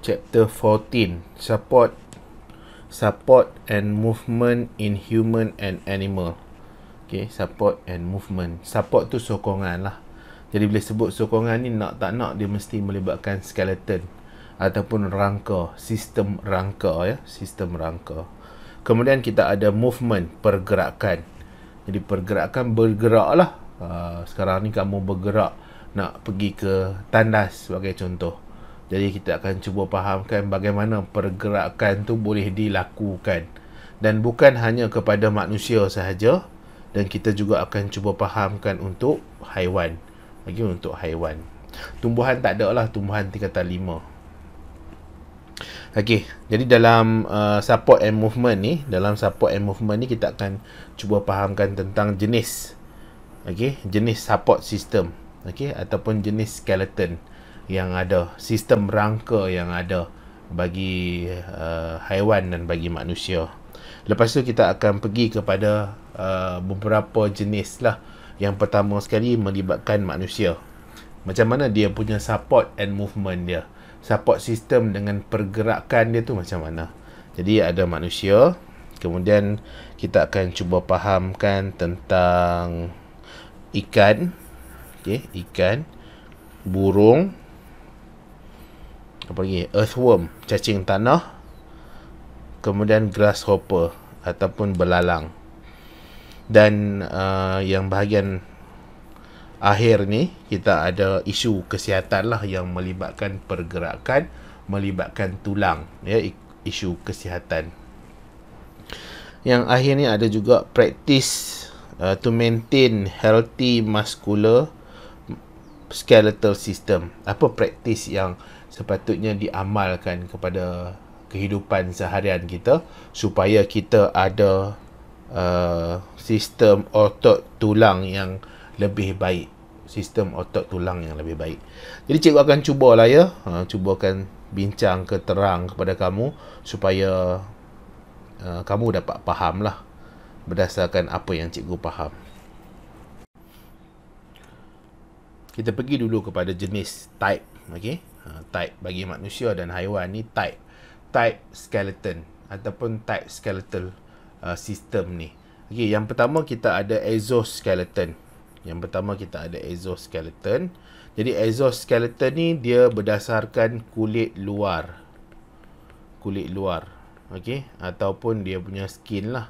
chapter 14 support support and movement in human and animal okay support and movement support tu sokongan lah jadi bila sebut sokongan ni nak tak nak dia mesti melibatkan skeleton ataupun rangka sistem rangka ya sistem rangka kemudian kita ada movement pergerakan jadi pergerakan bergerak lah uh, sekarang ni kamu bergerak nak pergi ke tandas sebagai contoh jadi kita akan cuba fahamkan bagaimana pergerakan tu boleh dilakukan dan bukan hanya kepada manusia sahaja dan kita juga akan cuba fahamkan untuk haiwan lagi untuk haiwan tumbuhan tak ada lah tumbuhan tingkatan 5 Okey, jadi dalam uh, support and movement ni, dalam support and movement ni kita akan cuba fahamkan tentang jenis. Okey, jenis support system. Okey, ataupun jenis skeleton yang ada sistem rangka yang ada bagi uh, haiwan dan bagi manusia. Lepas tu kita akan pergi kepada uh, beberapa jenis lah. Yang pertama sekali melibatkan manusia. Macam mana dia punya support and movement dia. Support sistem dengan pergerakan dia tu macam mana. Jadi ada manusia. Kemudian kita akan cuba fahamkan tentang ikan. Okay, ikan. Burung apa lagi earthworm cacing tanah kemudian grasshopper ataupun belalang dan uh, yang bahagian akhir ni kita ada isu kesihatan lah yang melibatkan pergerakan melibatkan tulang ya isu kesihatan yang akhir ni ada juga praktis uh, to maintain healthy muscular skeletal system apa praktis yang sepatutnya diamalkan kepada kehidupan seharian kita supaya kita ada uh, sistem otot tulang yang lebih baik sistem otot tulang yang lebih baik jadi cikgu akan cubalah ya uh, akan bincang ke terang kepada kamu supaya uh, kamu dapat faham lah berdasarkan apa yang cikgu faham kita pergi dulu kepada jenis type okay? Ha, type bagi manusia dan haiwan ni type type skeleton ataupun type skeletal uh, system ni. Okey, yang pertama kita ada exoskeleton. Yang pertama kita ada exoskeleton. Jadi exoskeleton ni dia berdasarkan kulit luar. Kulit luar. Okey, ataupun dia punya skin lah.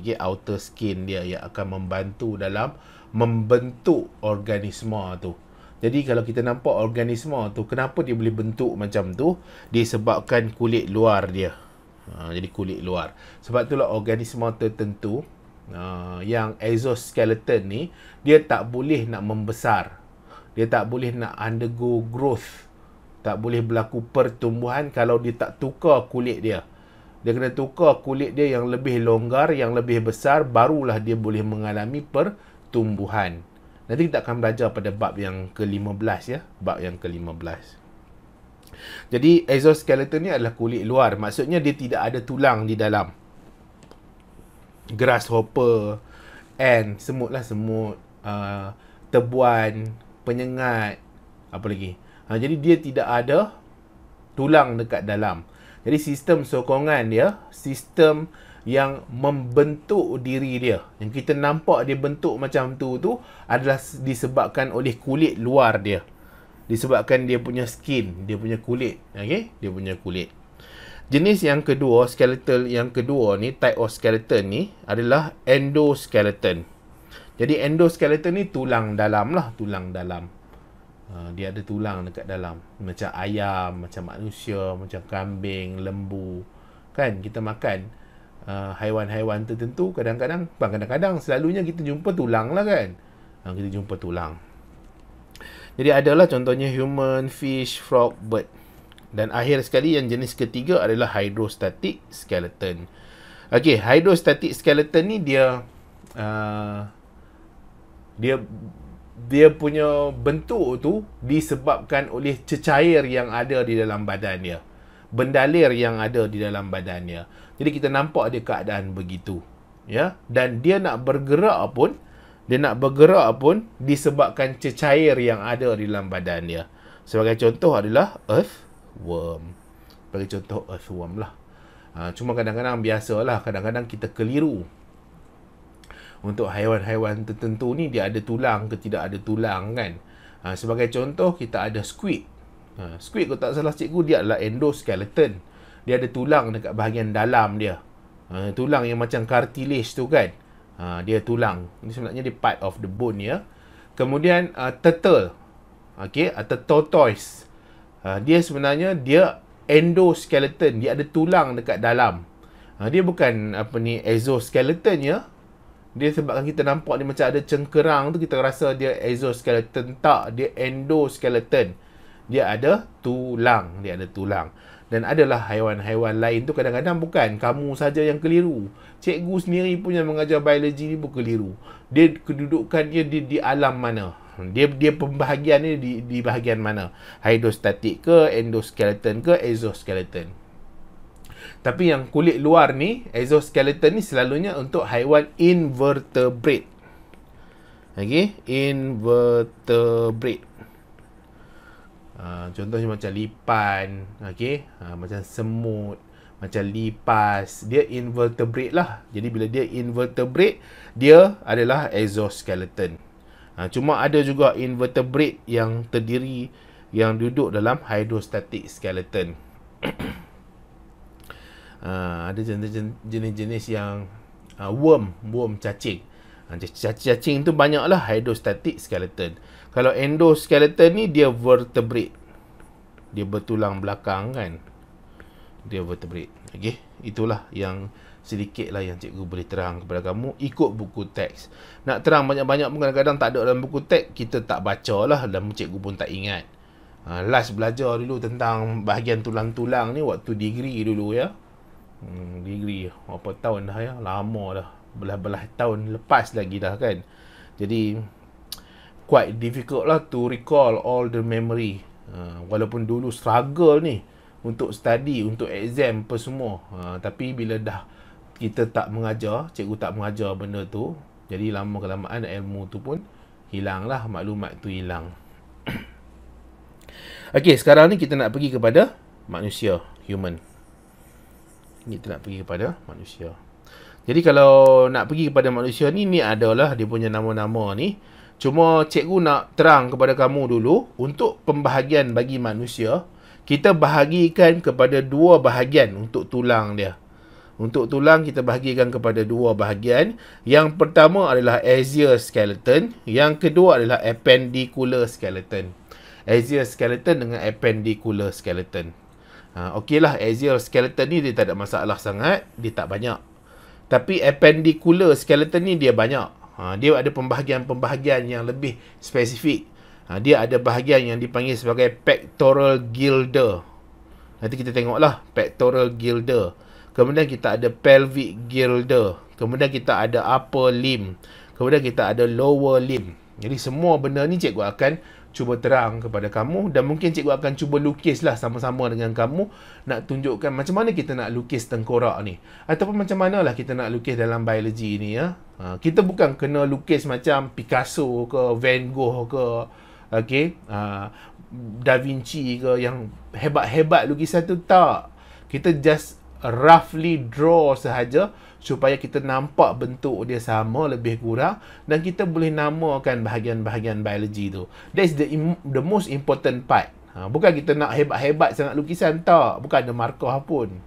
Okey, outer skin dia yang akan membantu dalam membentuk organisma tu. Jadi kalau kita nampak organisma tu kenapa dia boleh bentuk macam tu disebabkan kulit luar dia. Ha, jadi kulit luar. Sebab itulah organisma tertentu uh, yang exoskeleton ni dia tak boleh nak membesar. Dia tak boleh nak undergo growth. Tak boleh berlaku pertumbuhan kalau dia tak tukar kulit dia. Dia kena tukar kulit dia yang lebih longgar, yang lebih besar barulah dia boleh mengalami pertumbuhan. Nanti kita akan belajar pada bab yang ke-15 ya. Bab yang ke-15. Jadi exoskeleton ni adalah kulit luar. Maksudnya dia tidak ada tulang di dalam. Grasshopper, ant, semut lah semut. Uh, tebuan, penyengat, apa lagi. Ha, jadi dia tidak ada tulang dekat dalam. Jadi sistem sokongan dia, sistem yang membentuk diri dia yang kita nampak dia bentuk macam tu tu adalah disebabkan oleh kulit luar dia disebabkan dia punya skin dia punya kulit okay? dia punya kulit jenis yang kedua skeletal yang kedua ni type of skeleton ni adalah endoskeleton jadi endoskeleton ni tulang dalam lah tulang dalam ha, dia ada tulang dekat dalam macam ayam macam manusia macam kambing lembu kan kita makan uh, haiwan-haiwan tertentu kadang-kadang bukan kadang-kadang selalunya kita jumpa tulang lah kan uh, kita jumpa tulang jadi adalah contohnya human, fish, frog, bird dan akhir sekali yang jenis ketiga adalah hydrostatic skeleton Okey, hydrostatic skeleton ni dia uh, dia dia punya bentuk tu disebabkan oleh cecair yang ada di dalam badan dia. Bendalir yang ada di dalam badannya. Jadi kita nampak dia keadaan begitu. Ya, dan dia nak bergerak pun, dia nak bergerak pun disebabkan cecair yang ada di dalam badan dia. Sebagai contoh adalah earthworm. Sebagai contoh earthworm lah. Ha, cuma kadang-kadang biasalah, kadang-kadang kita keliru. Untuk haiwan-haiwan tertentu ni dia ada tulang ke tidak ada tulang kan. Ha, sebagai contoh kita ada squid. Ha, squid kalau tak salah cikgu dia adalah endoskeleton dia ada tulang dekat bahagian dalam dia. Uh, tulang yang macam cartilage tu kan. Uh, dia tulang. Ini sebenarnya dia part of the bone ya. Kemudian uh, turtle. Okey, atau tortoise. Uh, ha, dia sebenarnya dia endoskeleton, dia ada tulang dekat dalam. Uh, dia bukan apa ni exoskeleton ya. Dia sebabkan kita nampak dia macam ada cengkerang tu kita rasa dia exoskeleton tak, dia endoskeleton. Dia ada tulang, dia ada tulang. Dan adalah haiwan-haiwan lain tu kadang-kadang bukan kamu saja yang keliru. Cikgu sendiri pun yang mengajar biologi ni pun keliru. Dia kedudukan dia di, di alam mana? Dia dia pembahagian ni di, di bahagian mana? Hydrostatic ke endoskeleton ke exoskeleton? Tapi yang kulit luar ni, exoskeleton ni selalunya untuk haiwan invertebrate. Okay, invertebrate. Ah, contohnya macam lipan, okay? uh, ah, macam semut, macam lipas, dia invertebrate lah. Jadi bila dia invertebrate, dia adalah exoskeleton. Uh, cuma ada juga invertebrate yang terdiri yang duduk dalam hydrostatic skeleton. uh, ada jenis-jenis yang uh, worm, worm cacing. Cacing-cacing tu banyaklah hydrostatic skeleton. Kalau endoskeleton ni dia vertebrate. Dia bertulang belakang kan. Dia vertebrate. Okey, itulah yang sedikit lah yang cikgu boleh terang kepada kamu ikut buku teks. Nak terang banyak-banyak pun kadang-kadang tak ada dalam buku teks, kita tak baca lah dan cikgu pun tak ingat. Uh, last belajar dulu tentang bahagian tulang-tulang ni waktu degree dulu ya. Hmm, degree Apa tahun dah ya? Lama dah. Belah-belah tahun lepas lagi dah kan. Jadi quite difficult lah to recall all the memory. Uh, walaupun dulu struggle ni untuk study, untuk exam apa semua. Uh, tapi bila dah kita tak mengajar, cikgu tak mengajar benda tu, jadi lama kelamaan ilmu tu pun hilang lah, maklumat tu hilang. okay, sekarang ni kita nak pergi kepada manusia, human. Kita nak pergi kepada manusia. Jadi kalau nak pergi kepada manusia ni, ni adalah dia punya nama-nama ni. Cuma cikgu nak terang kepada kamu dulu untuk pembahagian bagi manusia, kita bahagikan kepada dua bahagian untuk tulang dia. Untuk tulang kita bahagikan kepada dua bahagian. Yang pertama adalah axial skeleton, yang kedua adalah appendicular skeleton. Axial skeleton dengan appendicular skeleton. Ha, lah axial skeleton ni dia tak ada masalah sangat, dia tak banyak. Tapi appendicular skeleton ni dia banyak. Ha, dia ada pembahagian-pembahagian yang lebih spesifik. Ha, dia ada bahagian yang dipanggil sebagai pectoral girder. Nanti kita tengoklah pectoral girder. Kemudian kita ada pelvic girder. Kemudian kita ada upper limb. Kemudian kita ada lower limb. Jadi semua benda ni cikgu akan cuba terang kepada kamu dan mungkin cikgu akan cuba lukislah sama-sama dengan kamu nak tunjukkan macam mana kita nak lukis tengkorak ni ataupun macam mana lah kita nak lukis dalam biologi ni ya. Ha, kita bukan kena lukis macam Picasso ke Van Gogh ke okay, ha, Da Vinci ke yang hebat-hebat lukisan tu tak. Kita just roughly draw sahaja supaya kita nampak bentuk dia sama lebih kurang dan kita boleh namakan bahagian-bahagian biologi tu. That's the the most important part. Ha, bukan kita nak hebat-hebat sangat lukisan tak, bukan ada markah pun.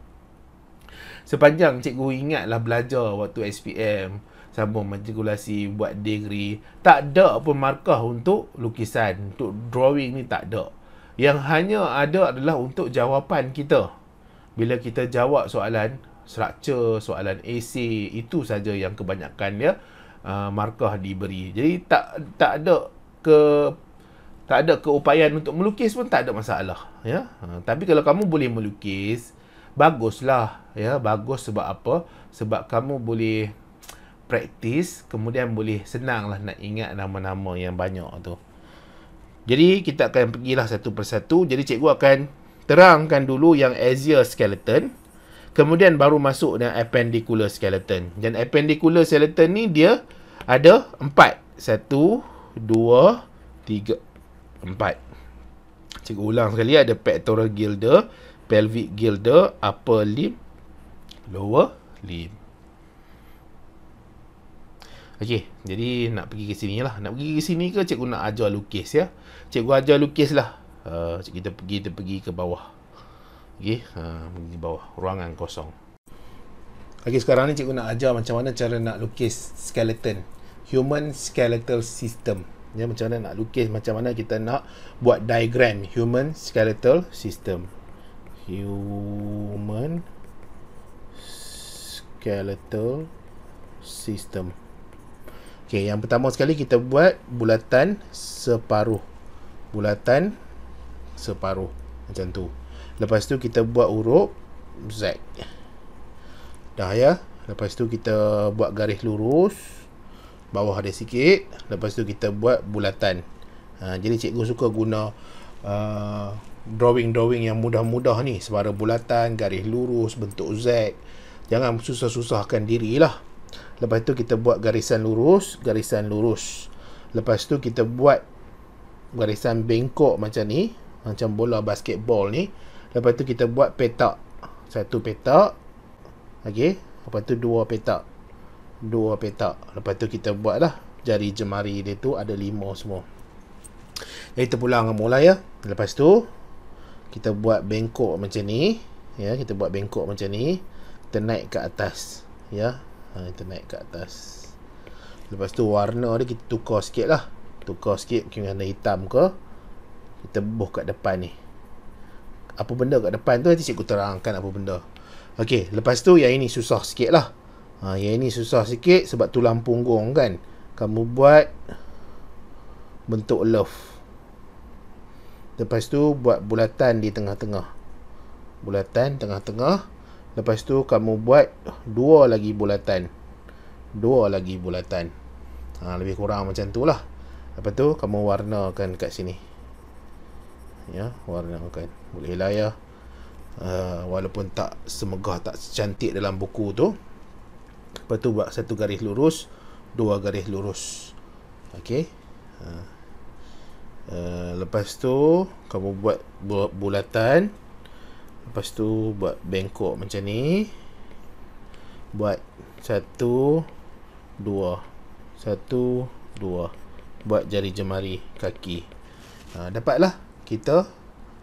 Sepanjang cikgu ingatlah belajar waktu SPM, sambung matrikulasi, buat degree, tak ada pun markah untuk lukisan, untuk drawing ni tak ada. Yang hanya ada adalah untuk jawapan kita. Bila kita jawab soalan, Struktur, soalan essay itu saja yang kebanyakan dia uh, markah diberi. Jadi tak tak ada ke tak ada keupayaan untuk melukis pun tak ada masalah ya. Uh, tapi kalau kamu boleh melukis baguslah ya, bagus sebab apa? Sebab kamu boleh praktis kemudian boleh senanglah nak ingat nama-nama yang banyak tu. Jadi kita akan pergilah satu persatu. Jadi cikgu akan terangkan dulu yang Asia skeleton. Kemudian baru masuk dengan appendicular skeleton. Dan appendicular skeleton ni dia ada empat. Satu, dua, tiga, empat. Cikgu ulang sekali ada pectoral gilder, pelvic gilder, upper limb, lower limb. Okey, jadi nak pergi ke sini lah. Nak pergi ke sini ke cikgu nak ajar lukis ya? Cikgu ajar lukis lah. Uh, kita pergi, kita pergi ke bawah okay, uh, di bawah ruangan kosong Okay, sekarang ni cikgu nak ajar macam mana cara nak lukis skeleton human skeletal system ya yeah, macam mana nak lukis macam mana kita nak buat diagram human skeletal system human skeletal system Okay, yang pertama sekali kita buat bulatan separuh bulatan separuh macam tu Lepas tu kita buat huruf Z Dah ya Lepas tu kita buat garis lurus Bawah ada sikit Lepas tu kita buat bulatan ha, Jadi cikgu suka guna uh, Drawing-drawing yang mudah-mudah ni Sebara bulatan, garis lurus, bentuk Z Jangan susah-susahkan diri lah Lepas tu kita buat garisan lurus Garisan lurus Lepas tu kita buat Garisan bengkok macam ni Macam bola basketball ni Lepas tu kita buat petak. Satu petak. okay? Lepas tu dua petak. Dua petak. Lepas tu kita buatlah jari jemari dia tu ada lima semua. Jadi kita pulang mula ya. Lepas tu kita buat bengkok macam ni. Ya, kita buat bengkok macam ni. Kita naik ke atas. Ya. Ha, kita naik ke atas. Lepas tu warna dia kita tukar sikit lah. Tukar sikit mungkin warna hitam ke. Kita buh kat depan ni apa benda kat depan tu nanti cikgu terangkan apa benda. Okey, lepas tu yang ini susah sikit lah. Ha, yang ini susah sikit sebab tulang punggung kan. Kamu buat bentuk love. Lepas tu buat bulatan di tengah-tengah. Bulatan tengah-tengah. Lepas tu kamu buat dua lagi bulatan. Dua lagi bulatan. Ha, lebih kurang macam tu lah. Lepas tu kamu warnakan kat sini ya warna kan boleh layar uh, ah, walaupun tak semegah tak secantik dalam buku tu lepas tu buat satu garis lurus dua garis lurus okey uh, lepas tu kamu buat buat bulatan lepas tu buat bengkok macam ni buat satu dua satu dua buat jari jemari kaki ha, dapatlah kita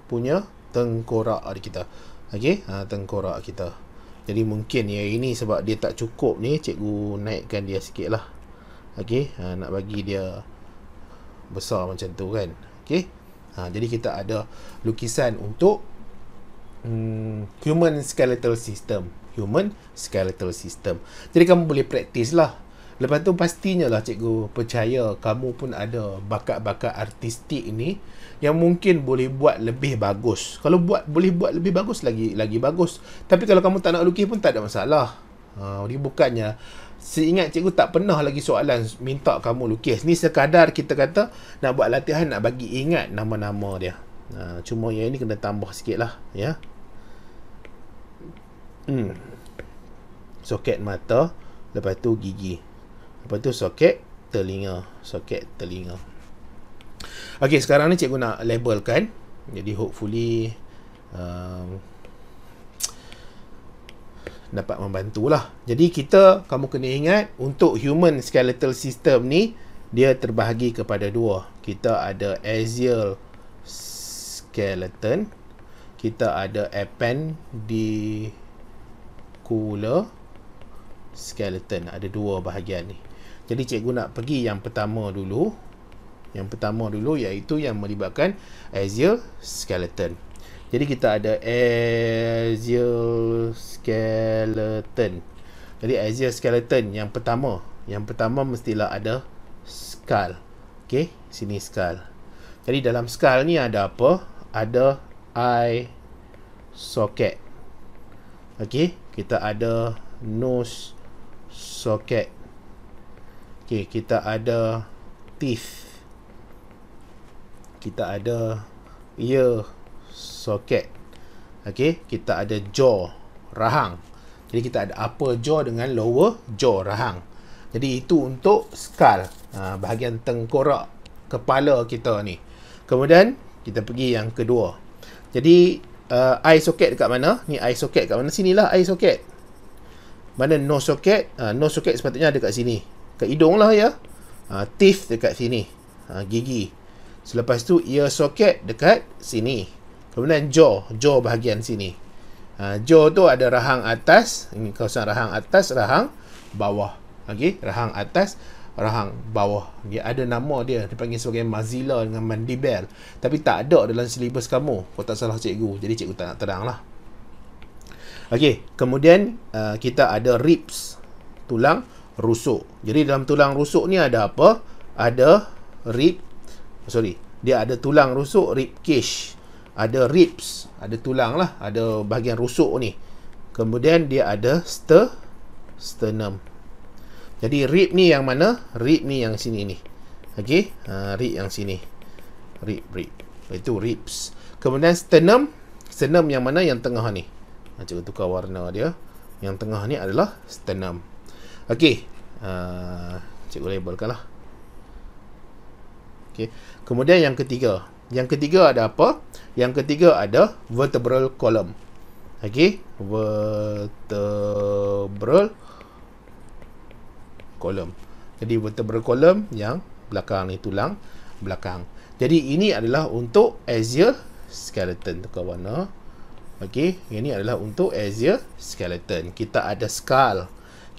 punya tengkorak adik kita. Okey, ha, tengkorak kita. Jadi mungkin ya ini sebab dia tak cukup ni cikgu naikkan dia sikit lah. Okey, ha, nak bagi dia besar macam tu kan. Okey, ha, jadi kita ada lukisan untuk hmm, human skeletal system. Human skeletal system. Jadi kamu boleh praktis lah. Lepas tu pastinya lah cikgu percaya kamu pun ada bakat-bakat artistik ni yang mungkin boleh buat lebih bagus. Kalau buat boleh buat lebih bagus lagi lagi bagus. Tapi kalau kamu tak nak lukis pun tak ada masalah. Ha, jadi bukannya seingat cikgu tak pernah lagi soalan minta kamu lukis. Ni sekadar kita kata nak buat latihan nak bagi ingat nama-nama dia. Ha, cuma yang ini kena tambah sikit lah. Ya. Hmm. Soket mata. Lepas tu gigi. Apa tu soket telinga, soket telinga. Okey, sekarang ni cikgu nak labelkan. Jadi hopefully um, dapat membantulah. Jadi kita kamu kena ingat untuk human skeletal system ni dia terbahagi kepada dua. Kita ada axial skeleton, kita ada appendicular skeleton. Ada dua bahagian ni. Jadi cikgu nak pergi yang pertama dulu. Yang pertama dulu iaitu yang melibatkan axial skeleton. Jadi kita ada axial skeleton. Jadi axial skeleton yang pertama, yang pertama mestilah ada skull. Okey, sini skull. Jadi dalam skull ni ada apa? Ada eye socket. Okey, kita ada nose socket. Okey, kita ada teeth. Kita ada ear ya, socket. Okey, kita ada jaw, rahang. Jadi kita ada upper jaw dengan lower jaw, rahang. Jadi itu untuk skull, ha, bahagian tengkorak kepala kita ni. Kemudian kita pergi yang kedua. Jadi uh, eye socket dekat mana? Ni eye socket dekat mana? Sinilah eye socket. Mana nose socket? Uh, nose socket sepatutnya ada dekat sini dekat hidung lah ya. Ha, teeth dekat sini. Ha, gigi. Selepas tu ear socket dekat sini. Kemudian jaw. Jaw bahagian sini. Ha, jaw tu ada rahang atas. Ini kawasan rahang atas, rahang bawah. Okey. Rahang atas, rahang bawah. Dia ada nama dia. Dia panggil sebagai mazila dengan mandibel. Tapi tak ada dalam silibus kamu. Kau tak salah cikgu. Jadi cikgu tak nak terang lah. Okey. Kemudian uh, kita ada ribs. Tulang rusuk. Jadi dalam tulang rusuk ni ada apa? Ada rib sorry, dia ada tulang rusuk, rib cage. Ada ribs, ada tulang lah, ada bahagian rusuk ni. Kemudian dia ada ster sternum. Jadi rib ni yang mana? Rib ni yang sini ni. Okey, uh, rib yang sini. Rib, rib. Itu ribs. Kemudian sternum, sternum yang mana? Yang tengah ni. Macam ha, tukar warna dia. Yang tengah ni adalah sternum. Okey. Uh, cikgu labelkan lah. Okey. Kemudian yang ketiga. Yang ketiga ada apa? Yang ketiga ada vertebral column. Okey. Vertebral column. Jadi vertebral column yang belakang ni tulang belakang. Jadi ini adalah untuk axial skeleton tu kawan. Okey, ini adalah untuk axial skeleton. Kita ada skull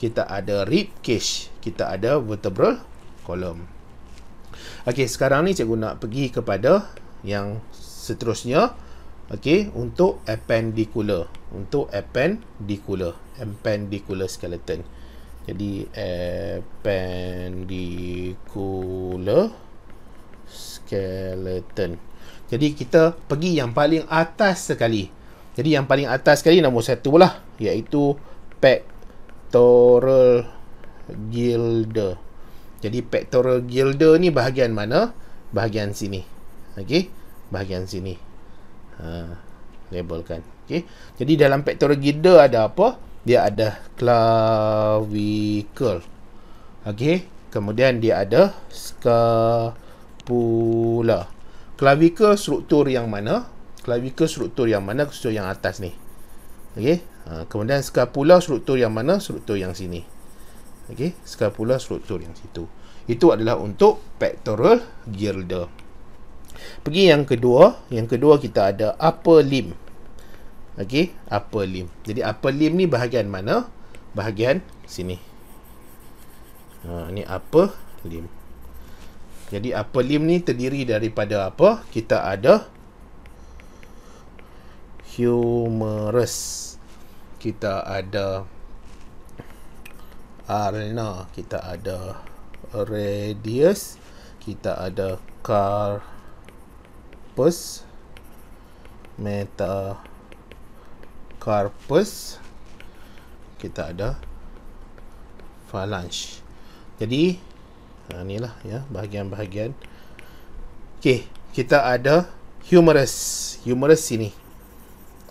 kita ada rib cage, kita ada vertebral column. Okey, sekarang ni cikgu nak pergi kepada yang seterusnya. Okey, untuk appendicular, untuk appendicular, appendicular skeleton. Jadi appendicular skeleton. Jadi kita pergi yang paling atas sekali. Jadi yang paling atas sekali nombor satu lah iaitu pack pectoral gilder. Jadi pectoral gilder ni bahagian mana? Bahagian sini. Okey, bahagian sini. Ha, labelkan. Okey. Jadi dalam pectoral gilder ada apa? Dia ada clavicle. Okey, kemudian dia ada scapula. Clavicle struktur yang mana? Clavicle struktur yang mana? Struktur yang atas ni. Okey. Ha, kemudian skapula struktur yang mana? Struktur yang sini. Okey. Skala struktur yang situ. Itu adalah untuk pectoral girdle. Pergi yang kedua. Yang kedua kita ada upper limb. Okey. Upper limb. Jadi upper limb ni bahagian mana? Bahagian sini. Ha, ni upper limb. Jadi upper limb ni terdiri daripada apa? Kita ada humorous kita ada arena ah, kita ada radius kita ada carpus meta carpus kita ada phalanx jadi inilah ah, ya bahagian-bahagian okey kita ada humerus humerus sini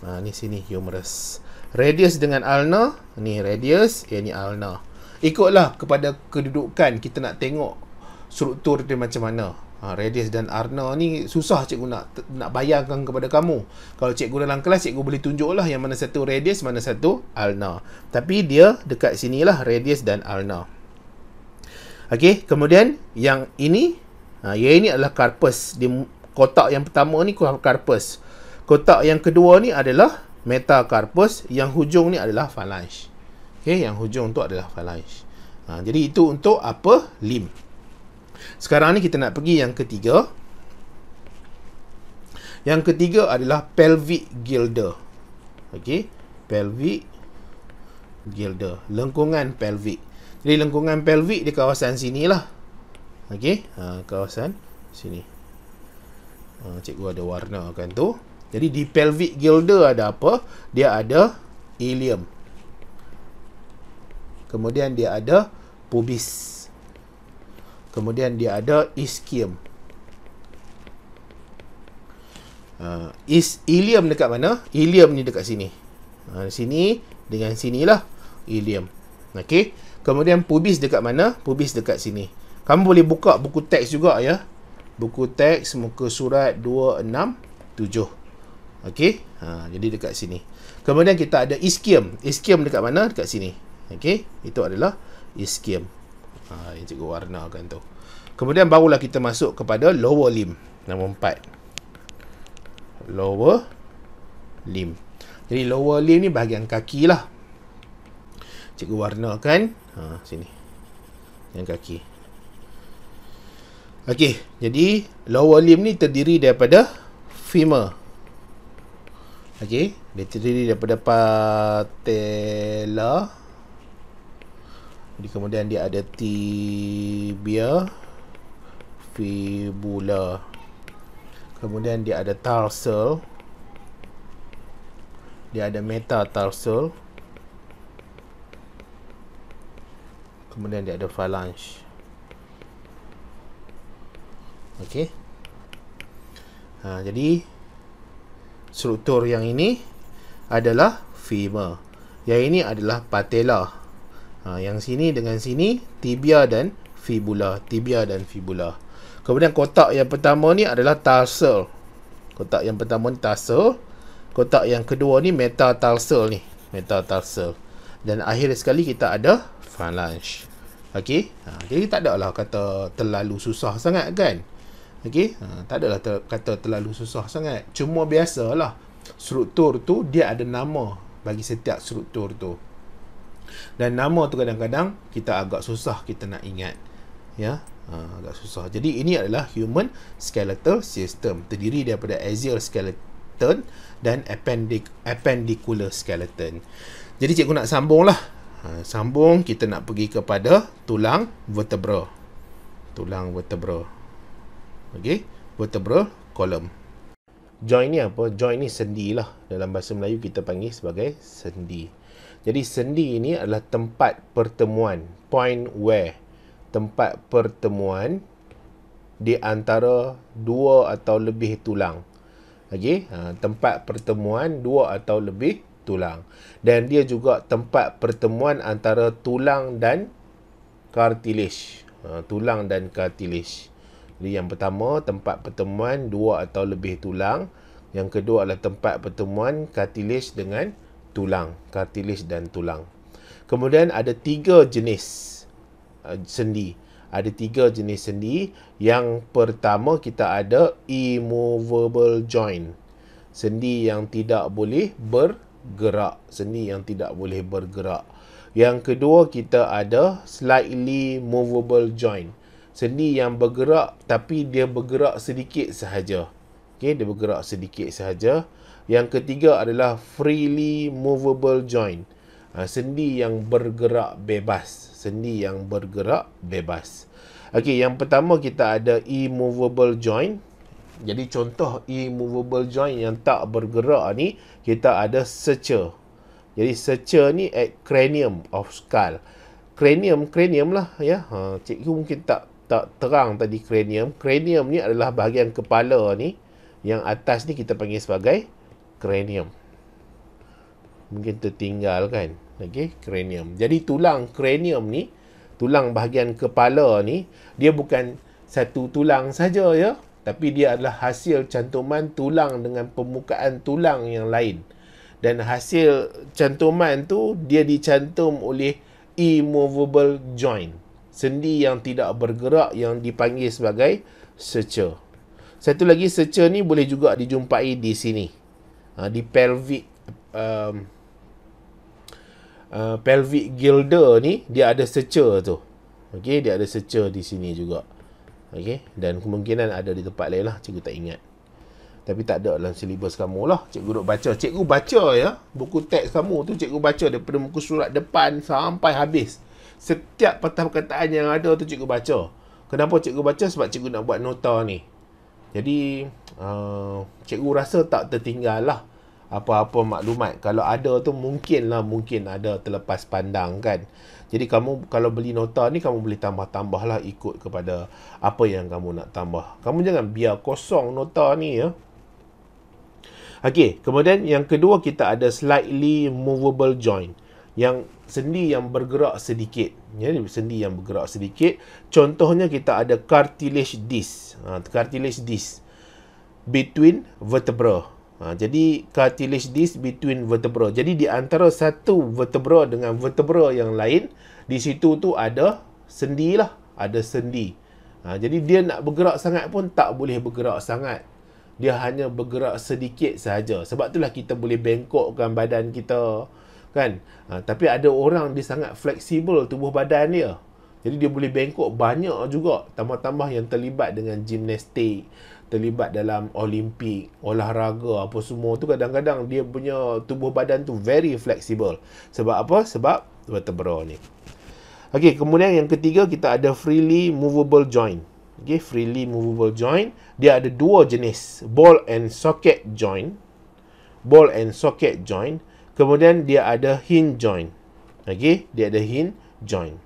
ha, ni sini humerus radius dengan ulna ni radius ya ni ulna ikutlah kepada kedudukan kita nak tengok struktur dia macam mana ha, radius dan ulna ni susah cikgu nak nak bayangkan kepada kamu kalau cikgu dalam kelas cikgu boleh tunjuklah yang mana satu radius mana satu ulna tapi dia dekat sinilah radius dan ulna okey kemudian yang ini ha, ya ini adalah karpus. di kotak yang pertama ni karpus. Kotak yang kedua ni adalah metakarpus yang hujung ni adalah phalange, Okey, yang hujung tu adalah phalange. Ha, jadi itu untuk apa? Lim. Sekarang ni kita nak pergi yang ketiga. Yang ketiga adalah pelvic girder. Okey, pelvic girder, lengkungan pelvic. Jadi lengkungan pelvic di kawasan sinilah. Okey, ha, kawasan sini. Ha, cikgu ada warna kan tu. Jadi di pelvic gilder ada apa? Dia ada ilium. Kemudian dia ada pubis. Kemudian dia ada ischium. Uh, is ilium dekat mana? Ilium ni dekat sini. Uh, sini dengan sinilah ilium. Okey. Kemudian pubis dekat mana? Pubis dekat sini. Kamu boleh buka buku teks juga ya. Buku teks muka surat 267. Okey. Ha, jadi dekat sini. Kemudian kita ada ischium. Ischium dekat mana? Dekat sini. Okey. Itu adalah ischium. Ha, yang cikgu warnakan tu. Kemudian barulah kita masuk kepada lower limb. Nombor empat. Lower limb. Jadi lower limb ni bahagian kaki lah. Cikgu warnakan. Ha, sini. Yang kaki. Okey. Jadi lower limb ni terdiri daripada femur. Okey, dia terdiri daripada patella. Jadi kemudian dia ada tibia, fibula. Kemudian dia ada tarsal. Dia ada metatarsal. Kemudian dia ada phalange. Okey. Ha, jadi struktur yang ini adalah femur. Yang ini adalah patella. Ha, yang sini dengan sini tibia dan fibula. Tibia dan fibula. Kemudian kotak yang pertama ni adalah tarsal. Kotak yang pertama ni tarsal. Kotak yang kedua ni metatarsal ni. Metatarsal. Dan akhir sekali kita ada phalange. Okey. Ha, jadi tak ada lah kata terlalu susah sangat kan. Okey, ha, tak adalah ter, kata terlalu susah sangat. Cuma biasalah struktur tu dia ada nama bagi setiap struktur tu. Dan nama tu kadang-kadang kita agak susah kita nak ingat. Ya, ha, agak susah. Jadi ini adalah human skeletal system terdiri daripada axial skeleton dan appendic appendicular skeleton. Jadi cikgu nak sambung lah. Ha, sambung kita nak pergi kepada tulang vertebra. Tulang vertebra okey vertebral kolom. joint ni apa joint ni sendi lah dalam bahasa Melayu kita panggil sebagai sendi jadi sendi ini adalah tempat pertemuan point where tempat pertemuan di antara dua atau lebih tulang okey ha, tempat pertemuan dua atau lebih tulang dan dia juga tempat pertemuan antara tulang dan cartilage ha, tulang dan cartilage jadi yang pertama tempat pertemuan dua atau lebih tulang. Yang kedua adalah tempat pertemuan kartilis dengan tulang. Kartilis dan tulang. Kemudian ada tiga jenis uh, sendi. Ada tiga jenis sendi. Yang pertama kita ada immovable joint. Sendi yang tidak boleh bergerak. Sendi yang tidak boleh bergerak. Yang kedua kita ada slightly movable joint seni yang bergerak tapi dia bergerak sedikit sahaja. Okey, dia bergerak sedikit sahaja. Yang ketiga adalah freely movable joint. Ha, sendi yang bergerak bebas. Sendi yang bergerak bebas. Okey, yang pertama kita ada immovable joint. Jadi contoh immovable joint yang tak bergerak ni, kita ada searcher. Jadi searcher ni at cranium of skull. Cranium, cranium lah ya. Ha, cikgu mungkin tak tak terang tadi kranium. Kranium ni adalah bahagian kepala ni yang atas ni kita panggil sebagai kranium. Mungkin tertinggal kan. Okey, Kranium. Jadi tulang kranium ni, tulang bahagian kepala ni, dia bukan satu tulang saja ya, tapi dia adalah hasil cantuman tulang dengan permukaan tulang yang lain. Dan hasil cantuman tu dia dicantum oleh immovable joint sendi yang tidak bergerak yang dipanggil sebagai searcher. Satu lagi searcher ni boleh juga dijumpai di sini. Ha, di pelvic um, uh, pelvic girder ni dia ada searcher tu. Okey, dia ada searcher di sini juga. Okey, dan kemungkinan ada di tempat lain lah. Cikgu tak ingat. Tapi tak ada dalam silibus kamu lah. Cikgu duduk baca. Cikgu baca ya. Buku teks kamu tu cikgu baca daripada muka surat depan sampai habis setiap patah perkataan yang ada tu cikgu baca. Kenapa cikgu baca? Sebab cikgu nak buat nota ni. Jadi, uh, cikgu rasa tak tertinggal lah apa-apa maklumat. Kalau ada tu mungkin lah, mungkin ada terlepas pandang kan. Jadi, kamu kalau beli nota ni, kamu boleh tambah-tambah lah ikut kepada apa yang kamu nak tambah. Kamu jangan biar kosong nota ni ya. Okey, kemudian yang kedua kita ada slightly movable joint. Yang sendi yang bergerak sedikit ya sendi yang bergerak sedikit contohnya kita ada cartilage disc ha, cartilage disc between vertebra ha, jadi cartilage disc between vertebra jadi di antara satu vertebra dengan vertebra yang lain di situ tu ada sendi lah ada sendi ha, jadi dia nak bergerak sangat pun tak boleh bergerak sangat dia hanya bergerak sedikit sahaja sebab itulah kita boleh bengkokkan badan kita kan ha, tapi ada orang dia sangat fleksibel tubuh badan dia jadi dia boleh bengkok banyak juga tambah-tambah yang terlibat dengan gimnastik terlibat dalam olimpik olahraga apa semua tu kadang-kadang dia punya tubuh badan tu very flexible sebab apa sebab vertebra ni okey kemudian yang ketiga kita ada freely movable joint okey freely movable joint dia ada dua jenis ball and socket joint ball and socket joint Kemudian dia ada hinge joint. Okey, dia ada hinge joint.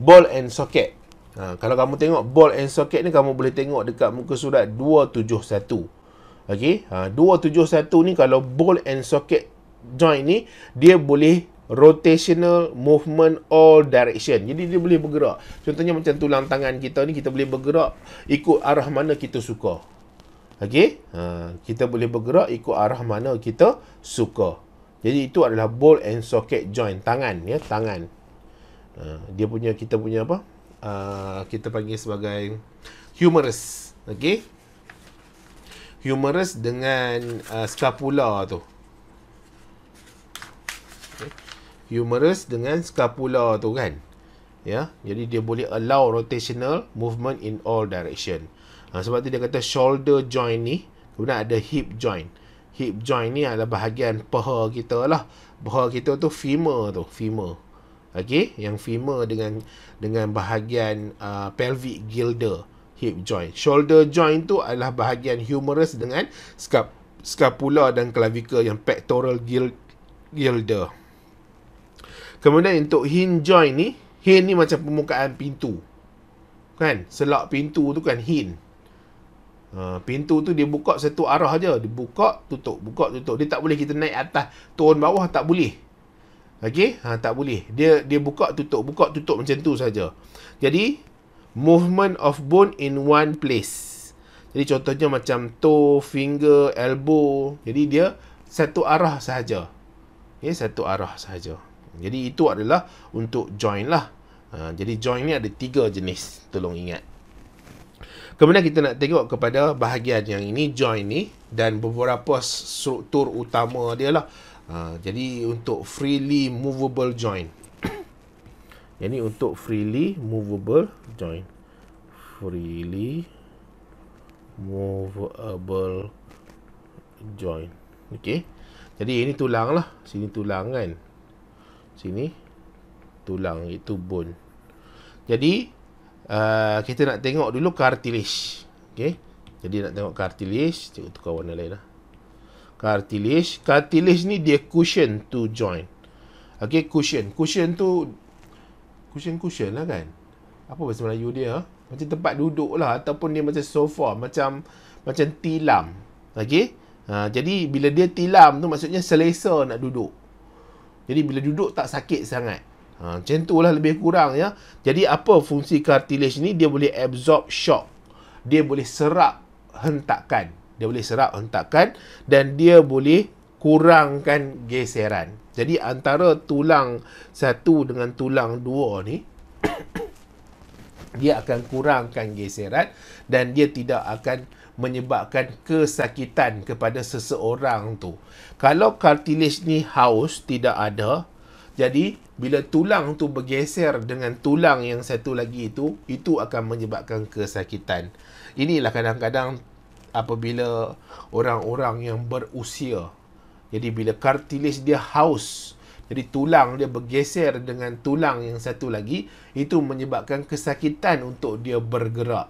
Ball and socket. Ha, kalau kamu tengok ball and socket ni kamu boleh tengok dekat muka surat 271. Okey, ha 271 ni kalau ball and socket joint ni dia boleh rotational movement all direction. Jadi dia boleh bergerak. Contohnya macam tulang tangan kita ni kita boleh bergerak ikut arah mana kita suka. Okey, ha, kita boleh bergerak ikut arah mana kita suka. Jadi itu adalah ball and socket joint tangan ya, tangan. Ha, dia punya kita punya apa? Uh, kita panggil sebagai humerus. Okey. Humerus dengan uh, scapula tu. Okay. Humerus dengan scapula tu kan. Ya, jadi dia boleh allow rotational movement in all direction. Ha, sebab tu dia kata shoulder joint ni, kemudian ada hip joint. Hip joint ni adalah bahagian peha kita lah. Peha kita tu femur tu, femur. Okay, yang femur dengan dengan bahagian uh, pelvic gilder, hip joint. Shoulder joint tu adalah bahagian humerus dengan skap skapula dan clavicle yang pectoral gild gilder. Kemudian untuk hinge joint ni, hinge ni macam permukaan pintu. Kan? Selak pintu tu kan hinge. Uh, pintu tu dia buka satu arah aja. Dia buka, tutup. Buka, tutup. Dia tak boleh kita naik atas, turun bawah. Tak boleh. Okey? Ha, tak boleh. Dia dia buka, tutup. Buka, tutup macam tu saja. Jadi, movement of bone in one place. Jadi, contohnya macam toe, finger, elbow. Jadi, dia satu arah sahaja. Okey? Satu arah sahaja. Jadi, itu adalah untuk join lah. Uh, jadi, join ni ada tiga jenis. Tolong ingat. Kemudian kita nak tengok kepada bahagian yang ini, join ni dan beberapa struktur utama dia lah. Uh, jadi untuk freely movable join. Ini untuk freely movable join. Freely movable join. Okey. Jadi ini tulang lah. Sini tulang kan. Sini tulang itu bone. Jadi uh, kita nak tengok dulu cartilage. Okay. Jadi nak tengok cartilage. Cikgu tukar warna lain lah. Cartilage. Cartilage ni dia cushion to join. Okay, cushion. Cushion tu... Cushion-cushion lah kan? Apa bahasa Melayu dia? Ah? Macam tempat duduk lah. Ataupun dia macam sofa. Macam macam tilam. Okay? Uh, ah, jadi, bila dia tilam tu maksudnya selesa nak duduk. Jadi, bila duduk tak sakit sangat. Ha, macam tu lah lebih kurang ya. Jadi apa fungsi cartilage ni? Dia boleh absorb shock. Dia boleh serap hentakan. Dia boleh serap hentakan dan dia boleh kurangkan geseran. Jadi antara tulang satu dengan tulang dua ni, dia akan kurangkan geseran dan dia tidak akan menyebabkan kesakitan kepada seseorang tu. Kalau cartilage ni haus, tidak ada, jadi bila tulang tu bergeser dengan tulang yang satu lagi itu itu akan menyebabkan kesakitan inilah kadang-kadang apabila orang-orang yang berusia jadi bila kartilis dia haus jadi tulang dia bergeser dengan tulang yang satu lagi itu menyebabkan kesakitan untuk dia bergerak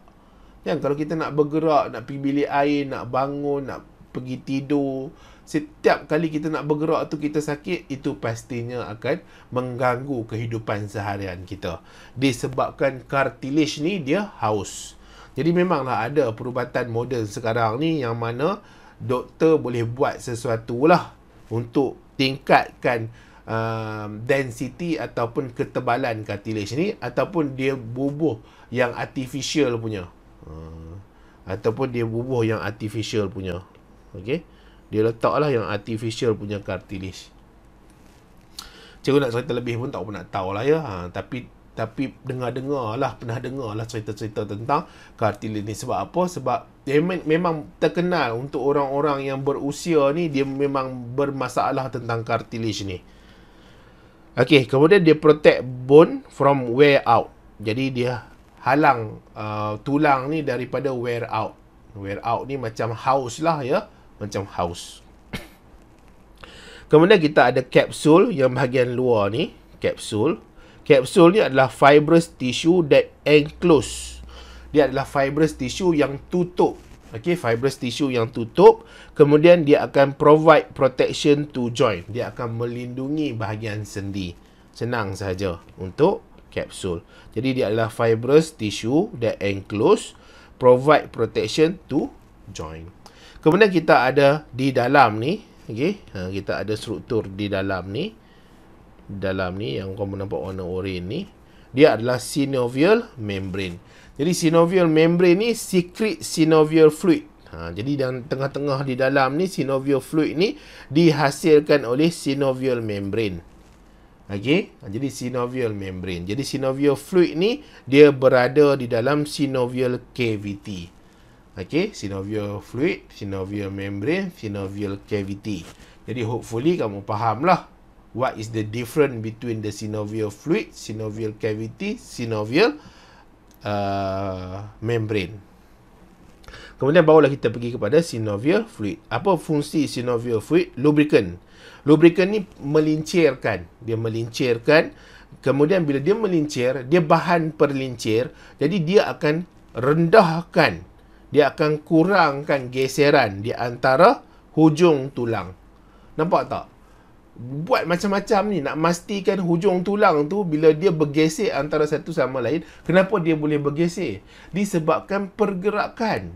kan kalau kita nak bergerak nak pergi bilik air nak bangun nak pergi tidur setiap kali kita nak bergerak tu kita sakit itu pastinya akan mengganggu kehidupan seharian kita disebabkan cartilage ni dia haus jadi memanglah ada perubatan moden sekarang ni yang mana doktor boleh buat sesuatu lah untuk tingkatkan uh, density ataupun ketebalan cartilage ni ataupun dia bubuh yang artificial punya uh, ataupun dia bubuh yang artificial punya okey dia letaklah yang artificial punya cartilage. Cikgu nak cerita lebih pun tak pun nak tahu lah ya. Ha, tapi tapi dengar dengar lah, pernah dengar lah cerita-cerita tentang cartilage ni. Sebab apa? Sebab dia memang terkenal untuk orang-orang yang berusia ni, dia memang bermasalah tentang cartilage ni. Okay, kemudian dia protect bone from wear out. Jadi dia halang uh, tulang ni daripada wear out. Wear out ni macam house lah ya macam house. Kemudian kita ada kapsul yang bahagian luar ni, kapsul. Kapsul ni adalah fibrous tissue that enclose. Dia adalah fibrous tissue yang tutup. Okay, fibrous tissue yang tutup. Kemudian dia akan provide protection to joint. Dia akan melindungi bahagian sendi. Senang saja untuk kapsul. Jadi dia adalah fibrous tissue that enclose, provide protection to joint. Kemudian kita ada di dalam ni. Okay. Ha, kita ada struktur di dalam ni. Dalam ni yang kamu nampak warna oranye ni. Dia adalah synovial membrane. Jadi synovial membrane ni secret synovial fluid. Ha, jadi dalam tengah-tengah di dalam ni synovial fluid ni dihasilkan oleh synovial membrane. Okey, ha, jadi synovial membrane. Jadi synovial fluid ni dia berada di dalam synovial cavity. Okay, synovial fluid, synovial membrane, synovial cavity. Jadi hopefully kamu faham lah what is the difference between the synovial fluid, synovial cavity, synovial uh, membrane. Kemudian barulah kita pergi kepada synovial fluid. Apa fungsi synovial fluid? Lubricant. Lubricant ni melincirkan. Dia melincirkan. Kemudian bila dia melincir, dia bahan perlincir. Jadi dia akan rendahkan dia akan kurangkan geseran di antara hujung tulang. Nampak tak? Buat macam-macam ni nak mastikan hujung tulang tu bila dia bergeser antara satu sama lain, kenapa dia boleh bergeser? Disebabkan pergerakan.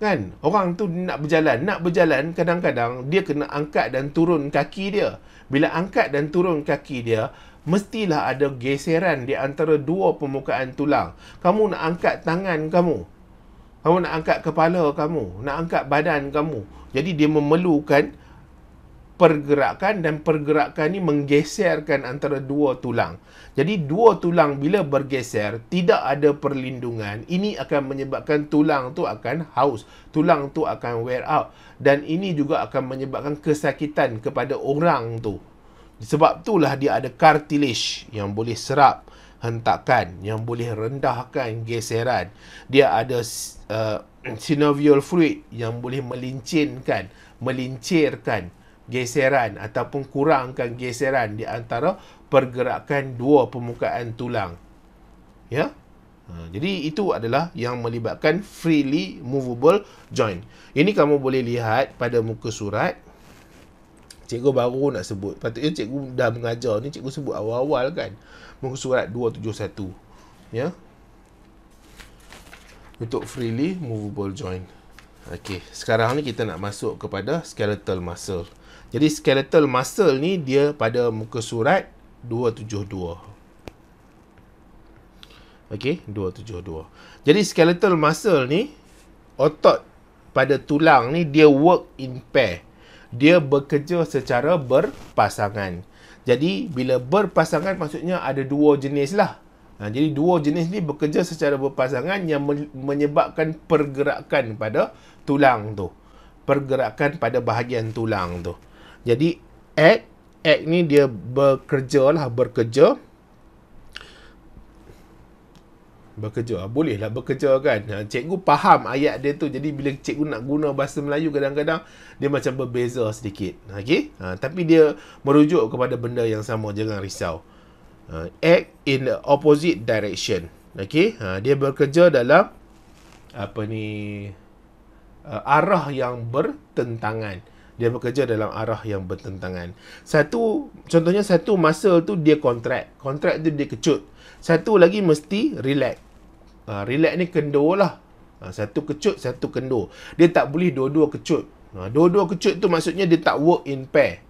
Kan? Orang tu nak berjalan. Nak berjalan, kadang-kadang dia kena angkat dan turun kaki dia. Bila angkat dan turun kaki dia, mestilah ada geseran di antara dua permukaan tulang. Kamu nak angkat tangan kamu. Kamu nak angkat kepala kamu, nak angkat badan kamu. Jadi dia memerlukan pergerakan dan pergerakan ni menggeserkan antara dua tulang. Jadi dua tulang bila bergeser, tidak ada perlindungan, ini akan menyebabkan tulang tu akan haus, tulang tu akan wear out dan ini juga akan menyebabkan kesakitan kepada orang tu. Sebab itulah dia ada cartilage yang boleh serap hentakan yang boleh rendahkan geseran. Dia ada uh, synovial fluid yang boleh melincinkan, melincirkan geseran ataupun kurangkan geseran di antara pergerakan dua permukaan tulang. Ya? Ha, jadi itu adalah yang melibatkan freely movable joint. Ini kamu boleh lihat pada muka surat. Cikgu baru nak sebut. Patutnya cikgu dah mengajar ni cikgu sebut awal-awal kan muka surat 271 ya untuk freely movable joint okey sekarang ni kita nak masuk kepada skeletal muscle jadi skeletal muscle ni dia pada muka surat 272 okey 272 jadi skeletal muscle ni otot pada tulang ni dia work in pair dia bekerja secara berpasangan jadi bila berpasangan maksudnya ada dua jenis lah. Ha, jadi dua jenis ni bekerja secara berpasangan yang menyebabkan pergerakan pada tulang tu. Pergerakan pada bahagian tulang tu. Jadi act, act ni dia bekerja lah, bekerja. bekerja. Ah, bolehlah bekerja kan. Ah, cikgu faham ayat dia tu. Jadi bila cikgu nak guna bahasa Melayu kadang-kadang dia macam berbeza sedikit. Okey? Ha, tapi dia merujuk kepada benda yang sama. Jangan risau. Ha, act in the opposite direction. Okey? Ha, dia bekerja dalam apa ni uh, arah yang bertentangan. Dia bekerja dalam arah yang bertentangan. Satu, contohnya satu muscle tu dia kontrak. Kontrak tu dia kecut. Satu lagi mesti relax. Ha, relax ni kendur lah. Ha, satu kecut, satu kendur. Dia tak boleh dua-dua kecut. Ha, dua-dua kecut tu maksudnya dia tak work in pair.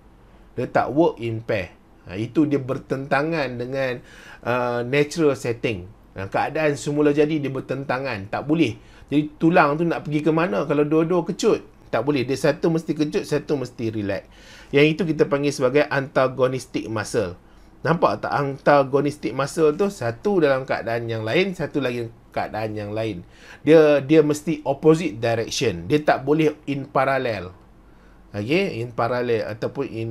Dia tak work in pair. Ha, itu dia bertentangan dengan uh, natural setting. Ha, keadaan semula jadi dia bertentangan. Tak boleh. Jadi tulang tu nak pergi ke mana kalau dua-dua kecut? Tak boleh. Dia satu mesti kecut, satu mesti relax. Yang itu kita panggil sebagai antagonistic muscle. Nampak tak antagonistic muscle tu satu dalam keadaan yang lain, satu lagi keadaan yang lain. Dia dia mesti opposite direction. Dia tak boleh in parallel. Okay, in parallel ataupun in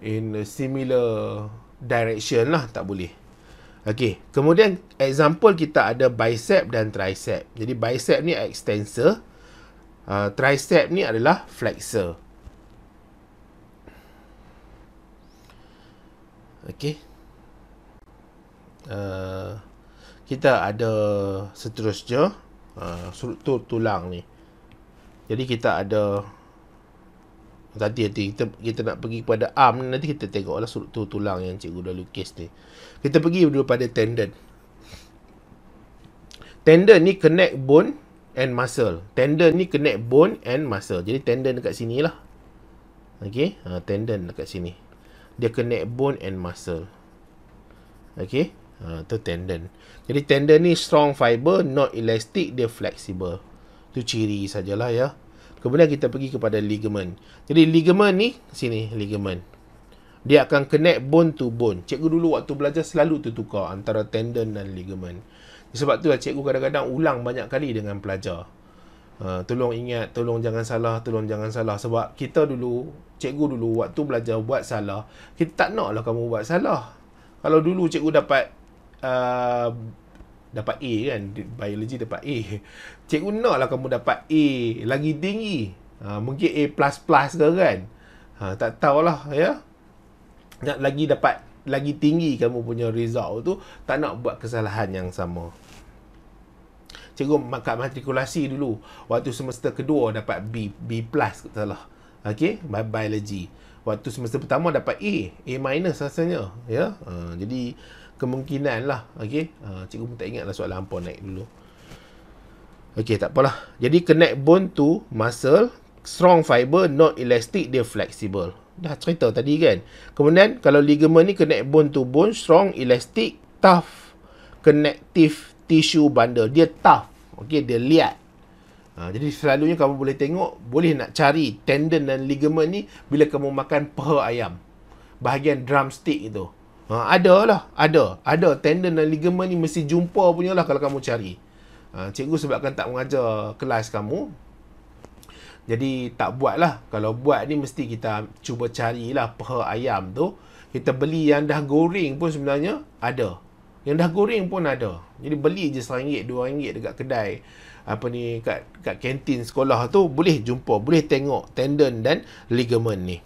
in a similar direction lah tak boleh. Okay, kemudian example kita ada bicep dan tricep. Jadi bicep ni extensor, uh, tricep ni adalah flexor. Okay. Uh, kita ada seterusnya uh, ha, struktur tulang ni. Jadi kita ada tadi nanti kita, kita nak pergi kepada arm nanti kita tengoklah struktur tulang yang cikgu dah lukis ni. Kita pergi dulu pada tendon. Tendon ni connect bone and muscle. Tendon ni connect bone and muscle. Jadi tendon dekat sini lah. Okay. Uh, ha, tendon dekat sini. Dia connect bone and muscle. Okay. Ha, tu tendon. Jadi tendon ni strong fiber, not elastic, dia fleksibel. Tu ciri sajalah ya. Kemudian kita pergi kepada ligament. Jadi ligament ni, sini ligament. Dia akan connect bone to bone. Cikgu dulu waktu belajar selalu tu tukar antara tendon dan ligament. Sebab tu lah cikgu kadang-kadang ulang banyak kali dengan pelajar. Uh, tolong ingat, tolong jangan salah, tolong jangan salah. Sebab kita dulu, cikgu dulu waktu belajar buat salah, kita tak nak lah kamu buat salah. Kalau dulu cikgu dapat Uh, dapat A kan biologi dapat A cikgu nak lah kamu dapat A lagi tinggi ha, mungkin A++ plus plus ke kan ha, tak tahulah ya nak lagi dapat lagi tinggi kamu punya result tu tak nak buat kesalahan yang sama cikgu kat matrikulasi dulu waktu semester kedua dapat B B plus salah ok biologi. waktu semester pertama dapat A A minus rasanya ya ha, jadi jadi kemungkinan lah ok uh, ah, cikgu pun tak ingat lah soalan apa naik dulu ok tak apalah jadi connect bone to muscle strong fiber not elastic dia flexible dah cerita tadi kan kemudian kalau ligament ni connect bone to bone strong elastic tough connective tissue bundle dia tough ok dia liat Ha, jadi selalunya kamu boleh tengok, boleh nak cari tendon dan ligament ni bila kamu makan peha ayam. Bahagian drumstick itu. Ha, ada lah. Ada. Ada. Tendon dan ligamen ni mesti jumpa punya lah kalau kamu cari. Ha, cikgu sebabkan tak mengajar kelas kamu. Jadi tak buat lah. Kalau buat ni mesti kita cuba carilah peha ayam tu. Kita beli yang dah goreng pun sebenarnya ada. Yang dah goreng pun ada. Jadi beli je RM1, RM2 dekat kedai. Apa ni, kat, kat kantin sekolah tu boleh jumpa. Boleh tengok tendon dan ligamen ni.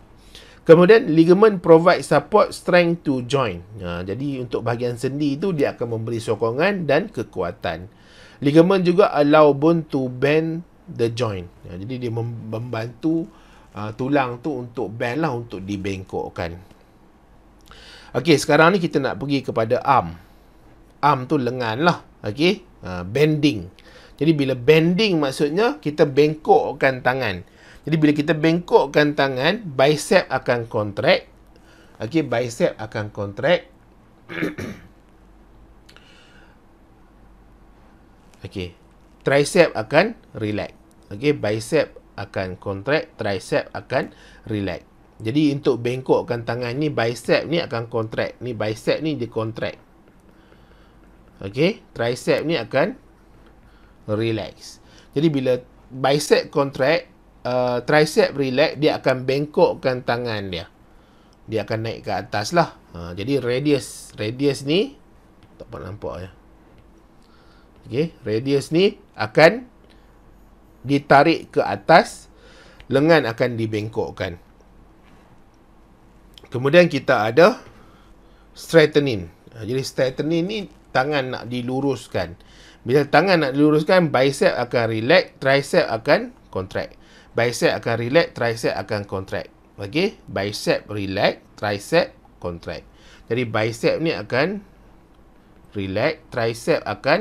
Kemudian ligament provide support strength to joint. Ha, jadi untuk bahagian sendi itu dia akan memberi sokongan dan kekuatan. Ligament juga allow bone to bend the joint. Ha, jadi dia membantu uh, tulang tu untuk bend lah untuk dibengkokkan. Okey, sekarang ni kita nak pergi kepada arm. Arm tu lengan lah. Okey, ha, bending. Jadi bila bending maksudnya kita bengkokkan tangan. Jadi bila kita bengkokkan tangan, bicep akan kontrak. Okey, bicep akan kontrak. Okey. Tricep akan relax. Okey, bicep akan kontrak, tricep akan relax. Jadi untuk bengkokkan tangan ni, bicep ni akan kontrak. Ni bicep ni dia kontrak. Okey, tricep ni akan relax. Jadi bila bicep kontrak Uh, tricep relax, dia akan bengkokkan tangan dia. Dia akan naik ke atas lah. Ha, jadi radius. Radius ni, tak pernah nampak ya. Okay, radius ni akan ditarik ke atas. Lengan akan dibengkokkan. Kemudian kita ada straightening. Ha, jadi straightening ni, tangan nak diluruskan. Bila tangan nak diluruskan, bicep akan relax, tricep akan contract bicep akan relax, tricep akan contract. okay? bicep relax, tricep contract. Jadi bicep ni akan relax, tricep akan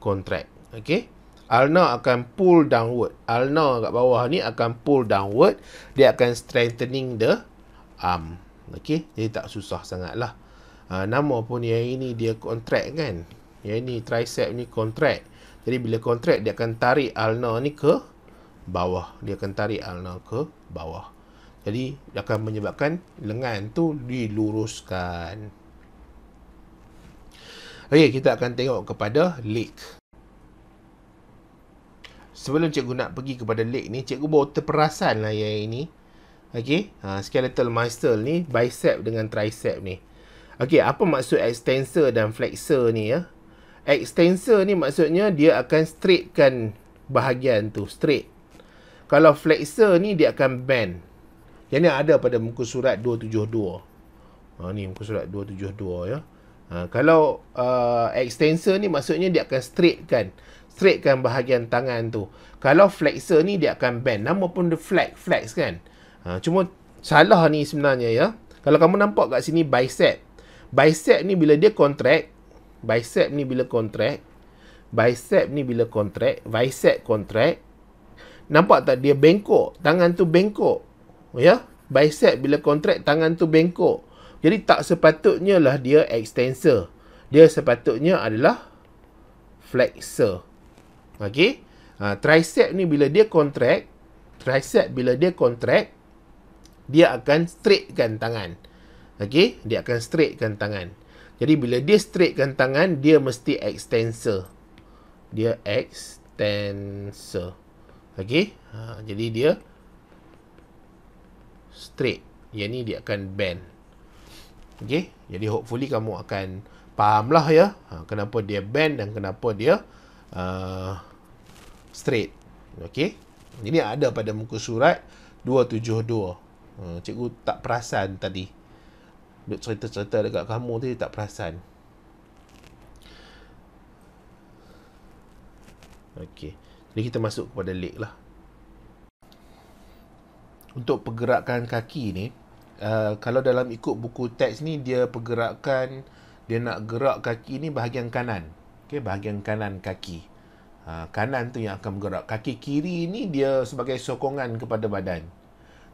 contract. okay? Ulna akan pull downward. Ulna kat bawah ni akan pull downward. Dia akan strengthening the arm. okay? Jadi tak susah sangat lah. Uh, ah, nama pun yang ini dia contract kan. Yang ini tricep ni contract. Jadi bila kontrak dia akan tarik Alna ni ke bawah. Dia akan tarik Alna ke bawah. Jadi dia akan menyebabkan lengan tu diluruskan. Okey, kita akan tengok kepada leg. Sebelum cikgu nak pergi kepada leg ni, cikgu baru terperasan lah yang ini. Okey, ha, skeletal muscle ni bicep dengan tricep ni. Okey, apa maksud extensor dan flexor ni ya? extensor ni maksudnya dia akan straightkan bahagian tu straight kalau flexor ni dia akan bend yang ni ada pada muka surat 272 ha ni muka surat 272 ya ha, kalau uh, extensor ni maksudnya dia akan straightkan straightkan bahagian tangan tu kalau flexor ni dia akan bend nama pun dia flex flex kan ha, cuma salah ni sebenarnya ya kalau kamu nampak kat sini bicep bicep ni bila dia contract bicep ni bila contract bicep ni bila contract bicep contract nampak tak dia bengkok tangan tu bengkok ya bicep bila contract tangan tu bengkok jadi tak sepatutnya lah dia extensor dia sepatutnya adalah flexor okey ha, tricep ni bila dia contract tricep bila dia contract dia akan straightkan tangan okey dia akan straightkan tangan jadi bila dia straightkan tangan, dia mesti extensor. Dia extensor. Okey? Ha, jadi dia straight. Yang ni dia akan bend. Okey? Jadi hopefully kamu akan lah ya. Ha, kenapa dia bend dan kenapa dia uh, straight. Okey? Ini ada pada muka surat 272. Uh, ha, cikgu tak perasan tadi duk cerita-cerita dekat kamu tu tak perasan Okey. Jadi kita masuk kepada leg lah Untuk pergerakan kaki ni uh, Kalau dalam ikut buku teks ni Dia pergerakan Dia nak gerak kaki ni bahagian kanan Okey, bahagian kanan kaki uh, Kanan tu yang akan bergerak Kaki kiri ni dia sebagai sokongan kepada badan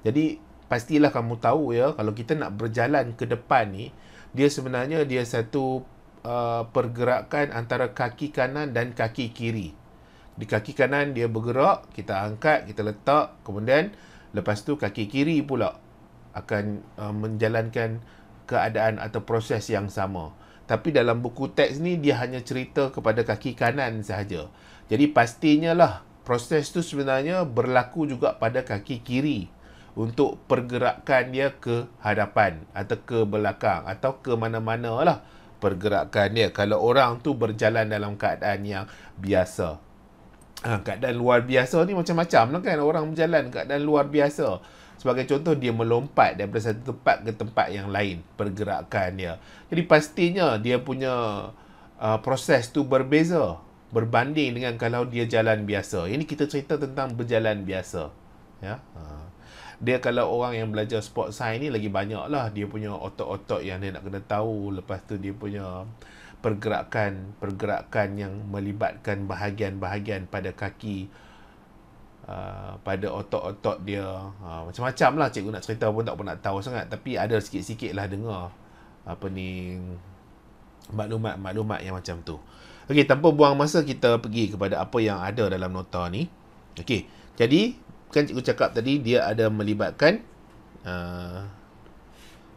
Jadi pastilah kamu tahu ya kalau kita nak berjalan ke depan ni dia sebenarnya dia satu uh, pergerakan antara kaki kanan dan kaki kiri di kaki kanan dia bergerak kita angkat kita letak kemudian lepas tu kaki kiri pula akan uh, menjalankan keadaan atau proses yang sama tapi dalam buku teks ni dia hanya cerita kepada kaki kanan sahaja jadi pastinya lah proses tu sebenarnya berlaku juga pada kaki kiri untuk pergerakan dia ke hadapan atau ke belakang atau ke mana-mana lah pergerakan dia kalau orang tu berjalan dalam keadaan yang biasa ha, keadaan luar biasa ni macam-macam lah kan orang berjalan keadaan luar biasa sebagai contoh dia melompat daripada satu tempat ke tempat yang lain pergerakan dia jadi pastinya dia punya uh, proses tu berbeza berbanding dengan kalau dia jalan biasa ini kita cerita tentang berjalan biasa ya ha dia kalau orang yang belajar sport science ni lagi banyak lah dia punya otot-otot yang dia nak kena tahu lepas tu dia punya pergerakan pergerakan yang melibatkan bahagian-bahagian pada kaki uh, pada otot-otot dia uh, macam-macam lah cikgu nak cerita pun tak pernah tahu sangat tapi ada sikit-sikit lah dengar apa ni maklumat-maklumat yang macam tu Okey, tanpa buang masa kita pergi kepada apa yang ada dalam nota ni. Okey. Jadi, kan cikgu cakap tadi dia ada melibatkan uh,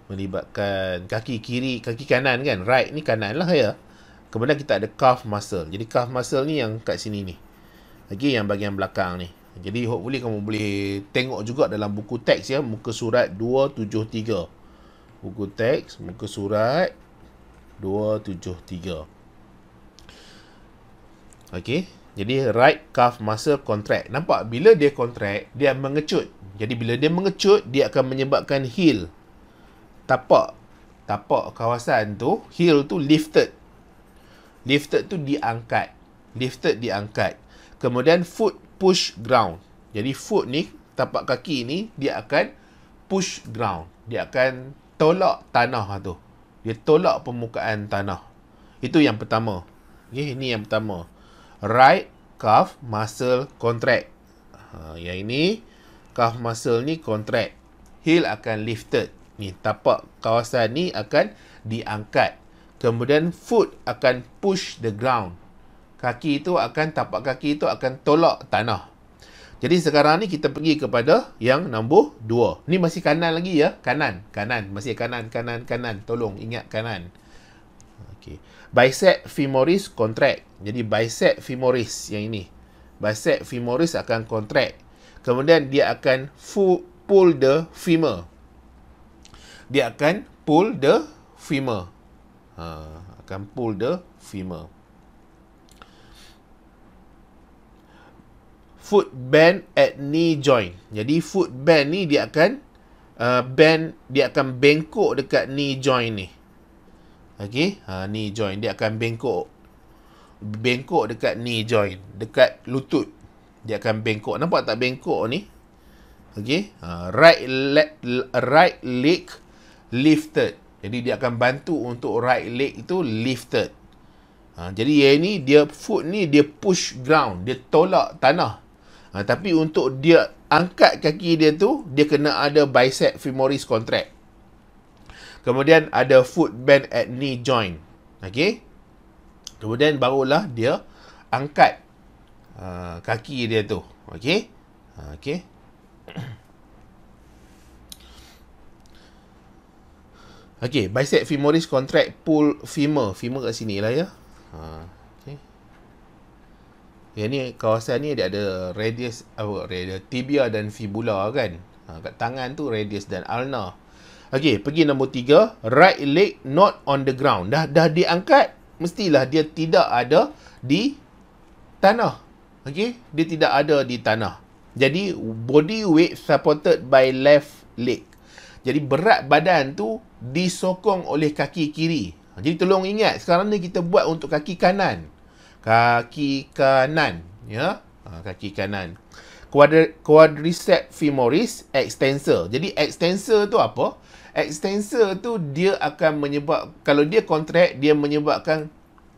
melibatkan kaki kiri, kaki kanan kan. Right ni kanan lah ya. Kemudian kita ada calf muscle. Jadi calf muscle ni yang kat sini ni. Lagi okay, yang bahagian belakang ni. Jadi hopefully kamu boleh tengok juga dalam buku teks ya. Muka surat 273. Buku teks, muka surat 273. Okay. Jadi right calf muscle contract. Nampak bila dia contract, dia mengecut. Jadi bila dia mengecut, dia akan menyebabkan heel tapak tapak kawasan tu, heel tu lifted. Lifted tu diangkat. Lifted diangkat. Kemudian foot push ground. Jadi foot ni tapak kaki ni dia akan push ground. Dia akan tolak tanah tu. Dia tolak permukaan tanah. Itu yang pertama. Okay, ini yang pertama right calf muscle contract. Ha, yang ini, calf muscle ni contract. Heel akan lifted. Ni, tapak kawasan ni akan diangkat. Kemudian, foot akan push the ground. Kaki itu akan, tapak kaki itu akan tolak tanah. Jadi, sekarang ni kita pergi kepada yang nombor dua. Ni masih kanan lagi ya. Kanan, kanan. Masih kanan, kanan, kanan. Tolong ingat kanan. Okay bicep femoris contract. Jadi bicep femoris yang ini. Bicep femoris akan contract. Kemudian dia akan pull the femur. Dia akan pull the femur. Ha, akan pull the femur. Foot bend at knee joint. Jadi foot bend ni dia akan uh, bend, dia akan bengkok dekat knee joint ni. Okay, ha ni joint dia akan bengkok. Bengkok dekat knee joint, dekat lutut. Dia akan bengkok. Nampak tak bengkok ni? Okay, ha right leg right leg lifted. Jadi dia akan bantu untuk right leg itu lifted. Ha jadi yang ni dia foot ni dia push ground, dia tolak tanah. Ha tapi untuk dia angkat kaki dia tu, dia kena ada bicep femoris contract. Kemudian ada foot bend at knee joint. Okay. Kemudian barulah dia angkat uh, kaki dia tu. Okay. Okay. Okay, bicep femoris contract pull femur. Femur kat sini lah ya. Ha, okay. Yang ni, kawasan ni dia ada radius, apa, radius tibia dan fibula kan. Ha, kat tangan tu radius dan ulna. Okey, pergi nombor tiga. Right leg not on the ground. Dah dah diangkat, mestilah dia tidak ada di tanah. Okey, dia tidak ada di tanah. Jadi, body weight supported by left leg. Jadi, berat badan tu disokong oleh kaki kiri. Jadi, tolong ingat. Sekarang ni kita buat untuk kaki kanan. Kaki kanan. Ya, ha, kaki kanan. Quadri- quadricep femoris extensor. Jadi, extensor tu apa? extensor tu dia akan menyebab kalau dia kontrak dia menyebabkan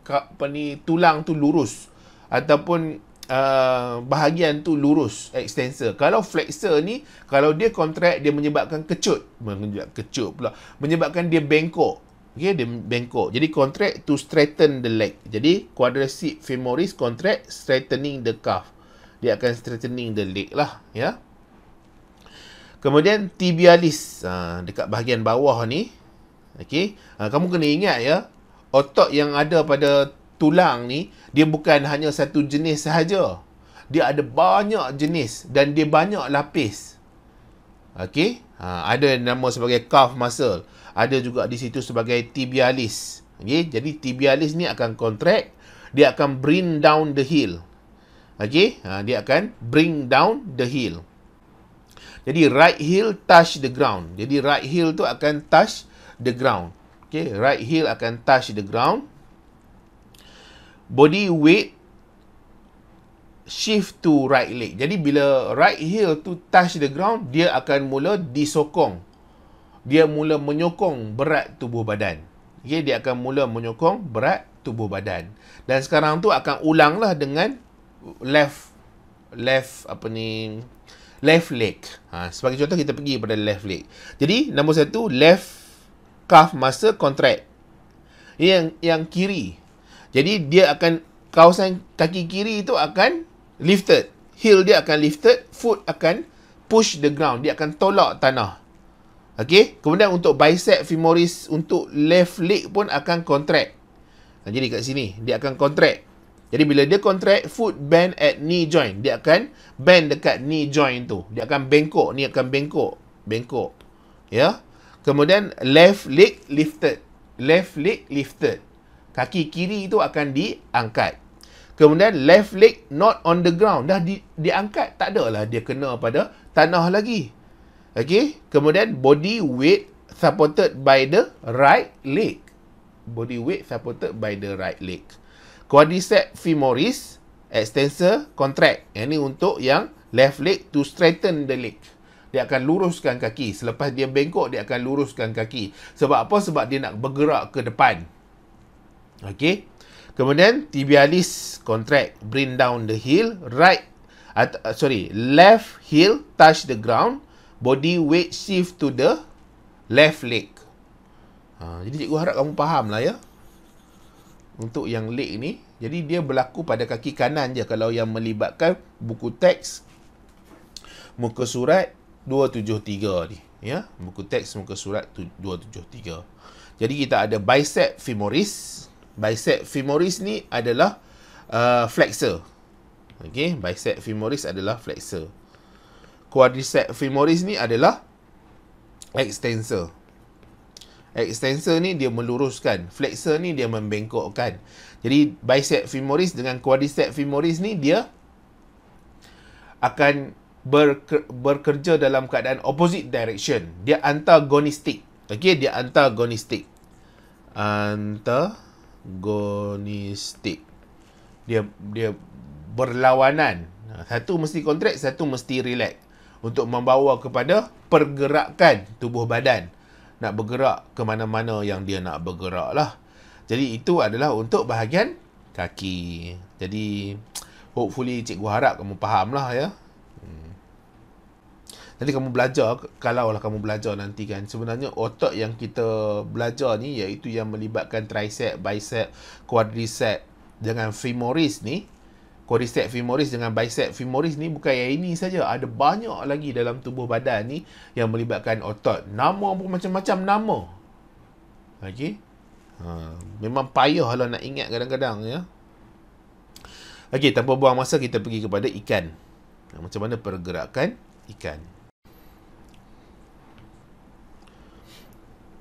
apa ni tulang tu lurus ataupun uh, bahagian tu lurus extensor. Kalau flexor ni kalau dia kontrak dia menyebabkan kecut, menyebabkan kecut pula, menyebabkan dia bengkok. okay, dia bengkok. Jadi contract to straighten the leg. Jadi quadricep femoris contract straightening the calf. Dia akan straightening the leg lah, ya. Yeah? Kemudian tibialis ha, dekat bahagian bawah ni. Okey. Ha, kamu kena ingat ya, otot yang ada pada tulang ni dia bukan hanya satu jenis sahaja. Dia ada banyak jenis dan dia banyak lapis. Okey. Ha, ada nama sebagai calf muscle. Ada juga di situ sebagai tibialis. Okey. Jadi tibialis ni akan contract, dia akan bring down the heel. Okey. Ha, dia akan bring down the heel. Jadi right heel touch the ground. Jadi right heel tu akan touch the ground. Okay, right heel akan touch the ground. Body weight shift to right leg. Jadi bila right heel tu touch the ground, dia akan mula disokong. Dia mula menyokong berat tubuh badan. Okay, dia akan mula menyokong berat tubuh badan. Dan sekarang tu akan ulanglah dengan left left apa ni left leg. Ha, sebagai contoh kita pergi pada left leg. Jadi nombor satu left calf muscle contract. Ini yang yang kiri. Jadi dia akan kawasan kaki kiri itu akan lifted. Heel dia akan lifted, foot akan push the ground, dia akan tolak tanah. Okey, kemudian untuk bicep femoris untuk left leg pun akan contract. Ha, jadi kat sini dia akan contract. Jadi bila dia kontrak foot bend at knee joint, dia akan bend dekat knee joint tu. Dia akan bengkok, ni akan bengkok. Bengkok. Ya. Yeah? Kemudian left leg lifted. Left leg lifted. Kaki kiri tu akan diangkat. Kemudian left leg not on the ground. Dah di, diangkat tak ada lah dia kena pada tanah lagi. Okay. Kemudian body weight supported by the right leg. Body weight supported by the right leg quadriceps femoris extensor contract. Yang ni untuk yang left leg to straighten the leg. Dia akan luruskan kaki. Selepas dia bengkok, dia akan luruskan kaki. Sebab apa? Sebab dia nak bergerak ke depan. Okay. Kemudian, tibialis contract. Bring down the heel. Right. At, uh, sorry. Left heel touch the ground. Body weight shift to the left leg. Ha, jadi, cikgu harap kamu faham lah ya. Untuk yang leg ni. Jadi dia berlaku pada kaki kanan je kalau yang melibatkan buku teks muka surat 273 ni. Ya, buku teks muka surat 273. Jadi kita ada bicep femoris. Bicep femoris ni adalah uh, flexor. okay bicep femoris adalah flexor. Quadricep femoris ni adalah extensor extensor ni dia meluruskan, flexor ni dia membengkokkan. Jadi bicep femoris dengan quadricep femoris ni dia akan berker, bekerja dalam keadaan opposite direction. Dia antagonistik. Okey, dia antagonistik. Antagonistik. Dia dia berlawanan. Satu mesti kontrak, satu mesti relax untuk membawa kepada pergerakan tubuh badan nak bergerak ke mana-mana yang dia nak bergerak lah. Jadi itu adalah untuk bahagian kaki. Jadi hopefully cikgu harap kamu faham lah ya. Hmm. Nanti kamu belajar, kalau lah kamu belajar nanti kan, sebenarnya otot yang kita belajar ni, iaitu yang melibatkan tricep, bicep, quadricep dengan femoris ni, quadriceps femoris dengan bicep femoris ni bukan yang ini saja ada banyak lagi dalam tubuh badan ni yang melibatkan otot nama pun macam-macam nama okay? ha, memang payah lah nak ingat kadang-kadang ya Okey, tanpa buang masa kita pergi kepada ikan. Ha, macam mana pergerakan ikan?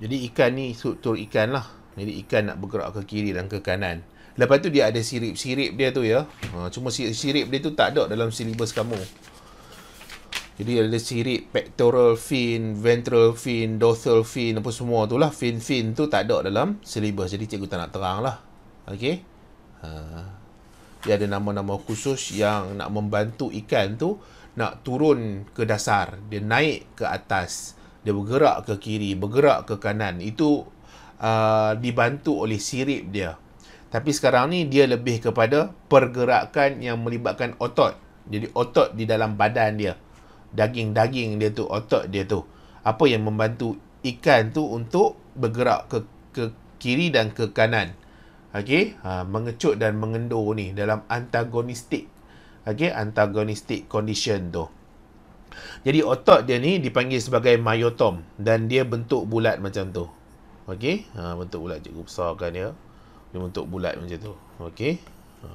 Jadi ikan ni struktur ikan lah. Jadi ikan nak bergerak ke kiri dan ke kanan. Lepas tu dia ada sirip-sirip dia tu ya. Ha, cuma sirip dia tu tak ada dalam silibus kamu. Jadi ada sirip pectoral fin, ventral fin, dorsal fin apa semua tu lah. Fin-fin tu tak ada dalam silibus. Jadi cikgu tak nak terang lah. Okay. Ha. Dia ada nama-nama khusus yang nak membantu ikan tu nak turun ke dasar. Dia naik ke atas. Dia bergerak ke kiri, bergerak ke kanan. Itu uh, dibantu oleh sirip dia. Tapi sekarang ni dia lebih kepada pergerakan yang melibatkan otot. Jadi otot di dalam badan dia. Daging-daging dia tu, otot dia tu. Apa yang membantu ikan tu untuk bergerak ke, ke kiri dan ke kanan. Okey, ha, mengecut dan mengendur ni dalam antagonistik. Okey, antagonistik condition tu. Jadi otot dia ni dipanggil sebagai myotom dan dia bentuk bulat macam tu. Okey, ha, bentuk bulat cikgu dia. ya dia bentuk bulat macam tu okey ha.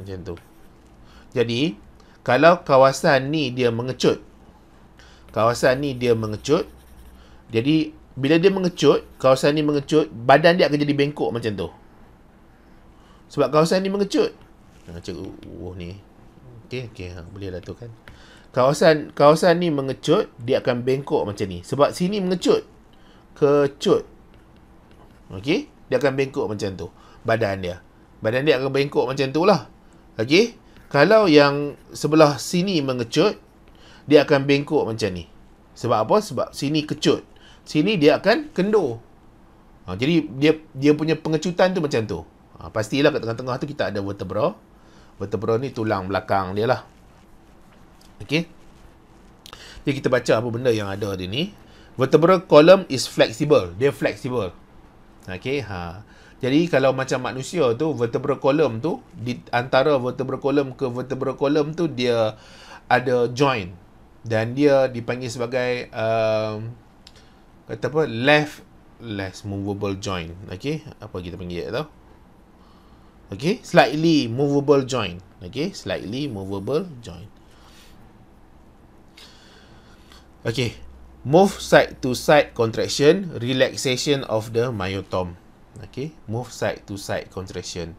macam tu jadi kalau kawasan ni dia mengecut kawasan ni dia mengecut jadi bila dia mengecut kawasan ni mengecut badan dia akan jadi bengkok macam tu sebab kawasan ni mengecut ha, macam uh, ni okey okey ha, boleh lah tu kan kawasan kawasan ni mengecut dia akan bengkok macam ni sebab sini mengecut kecut okey dia akan bengkok macam tu badan dia badan dia akan bengkok macam tu lah okey kalau yang sebelah sini mengecut dia akan bengkok macam ni sebab apa sebab sini kecut sini dia akan kendur ha, jadi dia dia punya pengecutan tu macam tu ha, pastilah kat tengah-tengah tu kita ada vertebra vertebra ni tulang belakang dia lah okey jadi kita baca apa benda yang ada di ni. Vertebral column is flexible. Dia flexible. Okay, ha. Jadi kalau macam manusia tu vertebra column tu di antara vertebra column ke vertebra column tu dia ada joint dan dia dipanggil sebagai um, kata apa left less movable joint. Okay, apa kita panggil itu? Okay, slightly movable joint. Okay, slightly movable joint. Okay move side to side contraction relaxation of the myotome okay move side to side contraction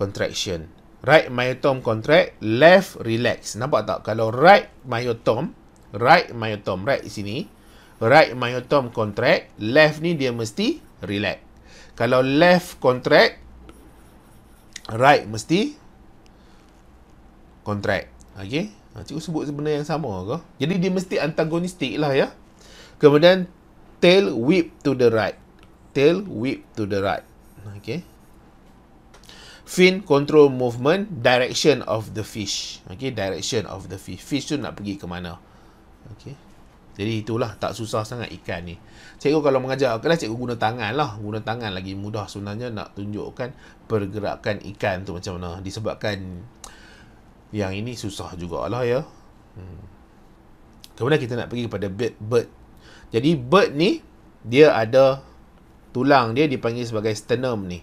contraction right myotome contract left relax nampak tak kalau right myotome right myotome right sini right myotome contract left ni dia mesti relax kalau left contract right mesti contract okay Ha, cikgu sebut sebenarnya yang sama ke? Jadi dia mesti antagonistik lah ya. Kemudian tail whip to the right. Tail whip to the right. Okay. Fin control movement direction of the fish. Okay, direction of the fish. Fish tu nak pergi ke mana. Okay. Jadi itulah tak susah sangat ikan ni. Cikgu kalau mengajar, kena cikgu guna tangan lah. Guna tangan lagi mudah sebenarnya nak tunjukkan pergerakan ikan tu macam mana. Disebabkan yang ini susah juga jugalah ya. Hmm. Kemudian kita nak pergi kepada bird. bird. Jadi bird ni dia ada tulang dia dipanggil sebagai sternum ni.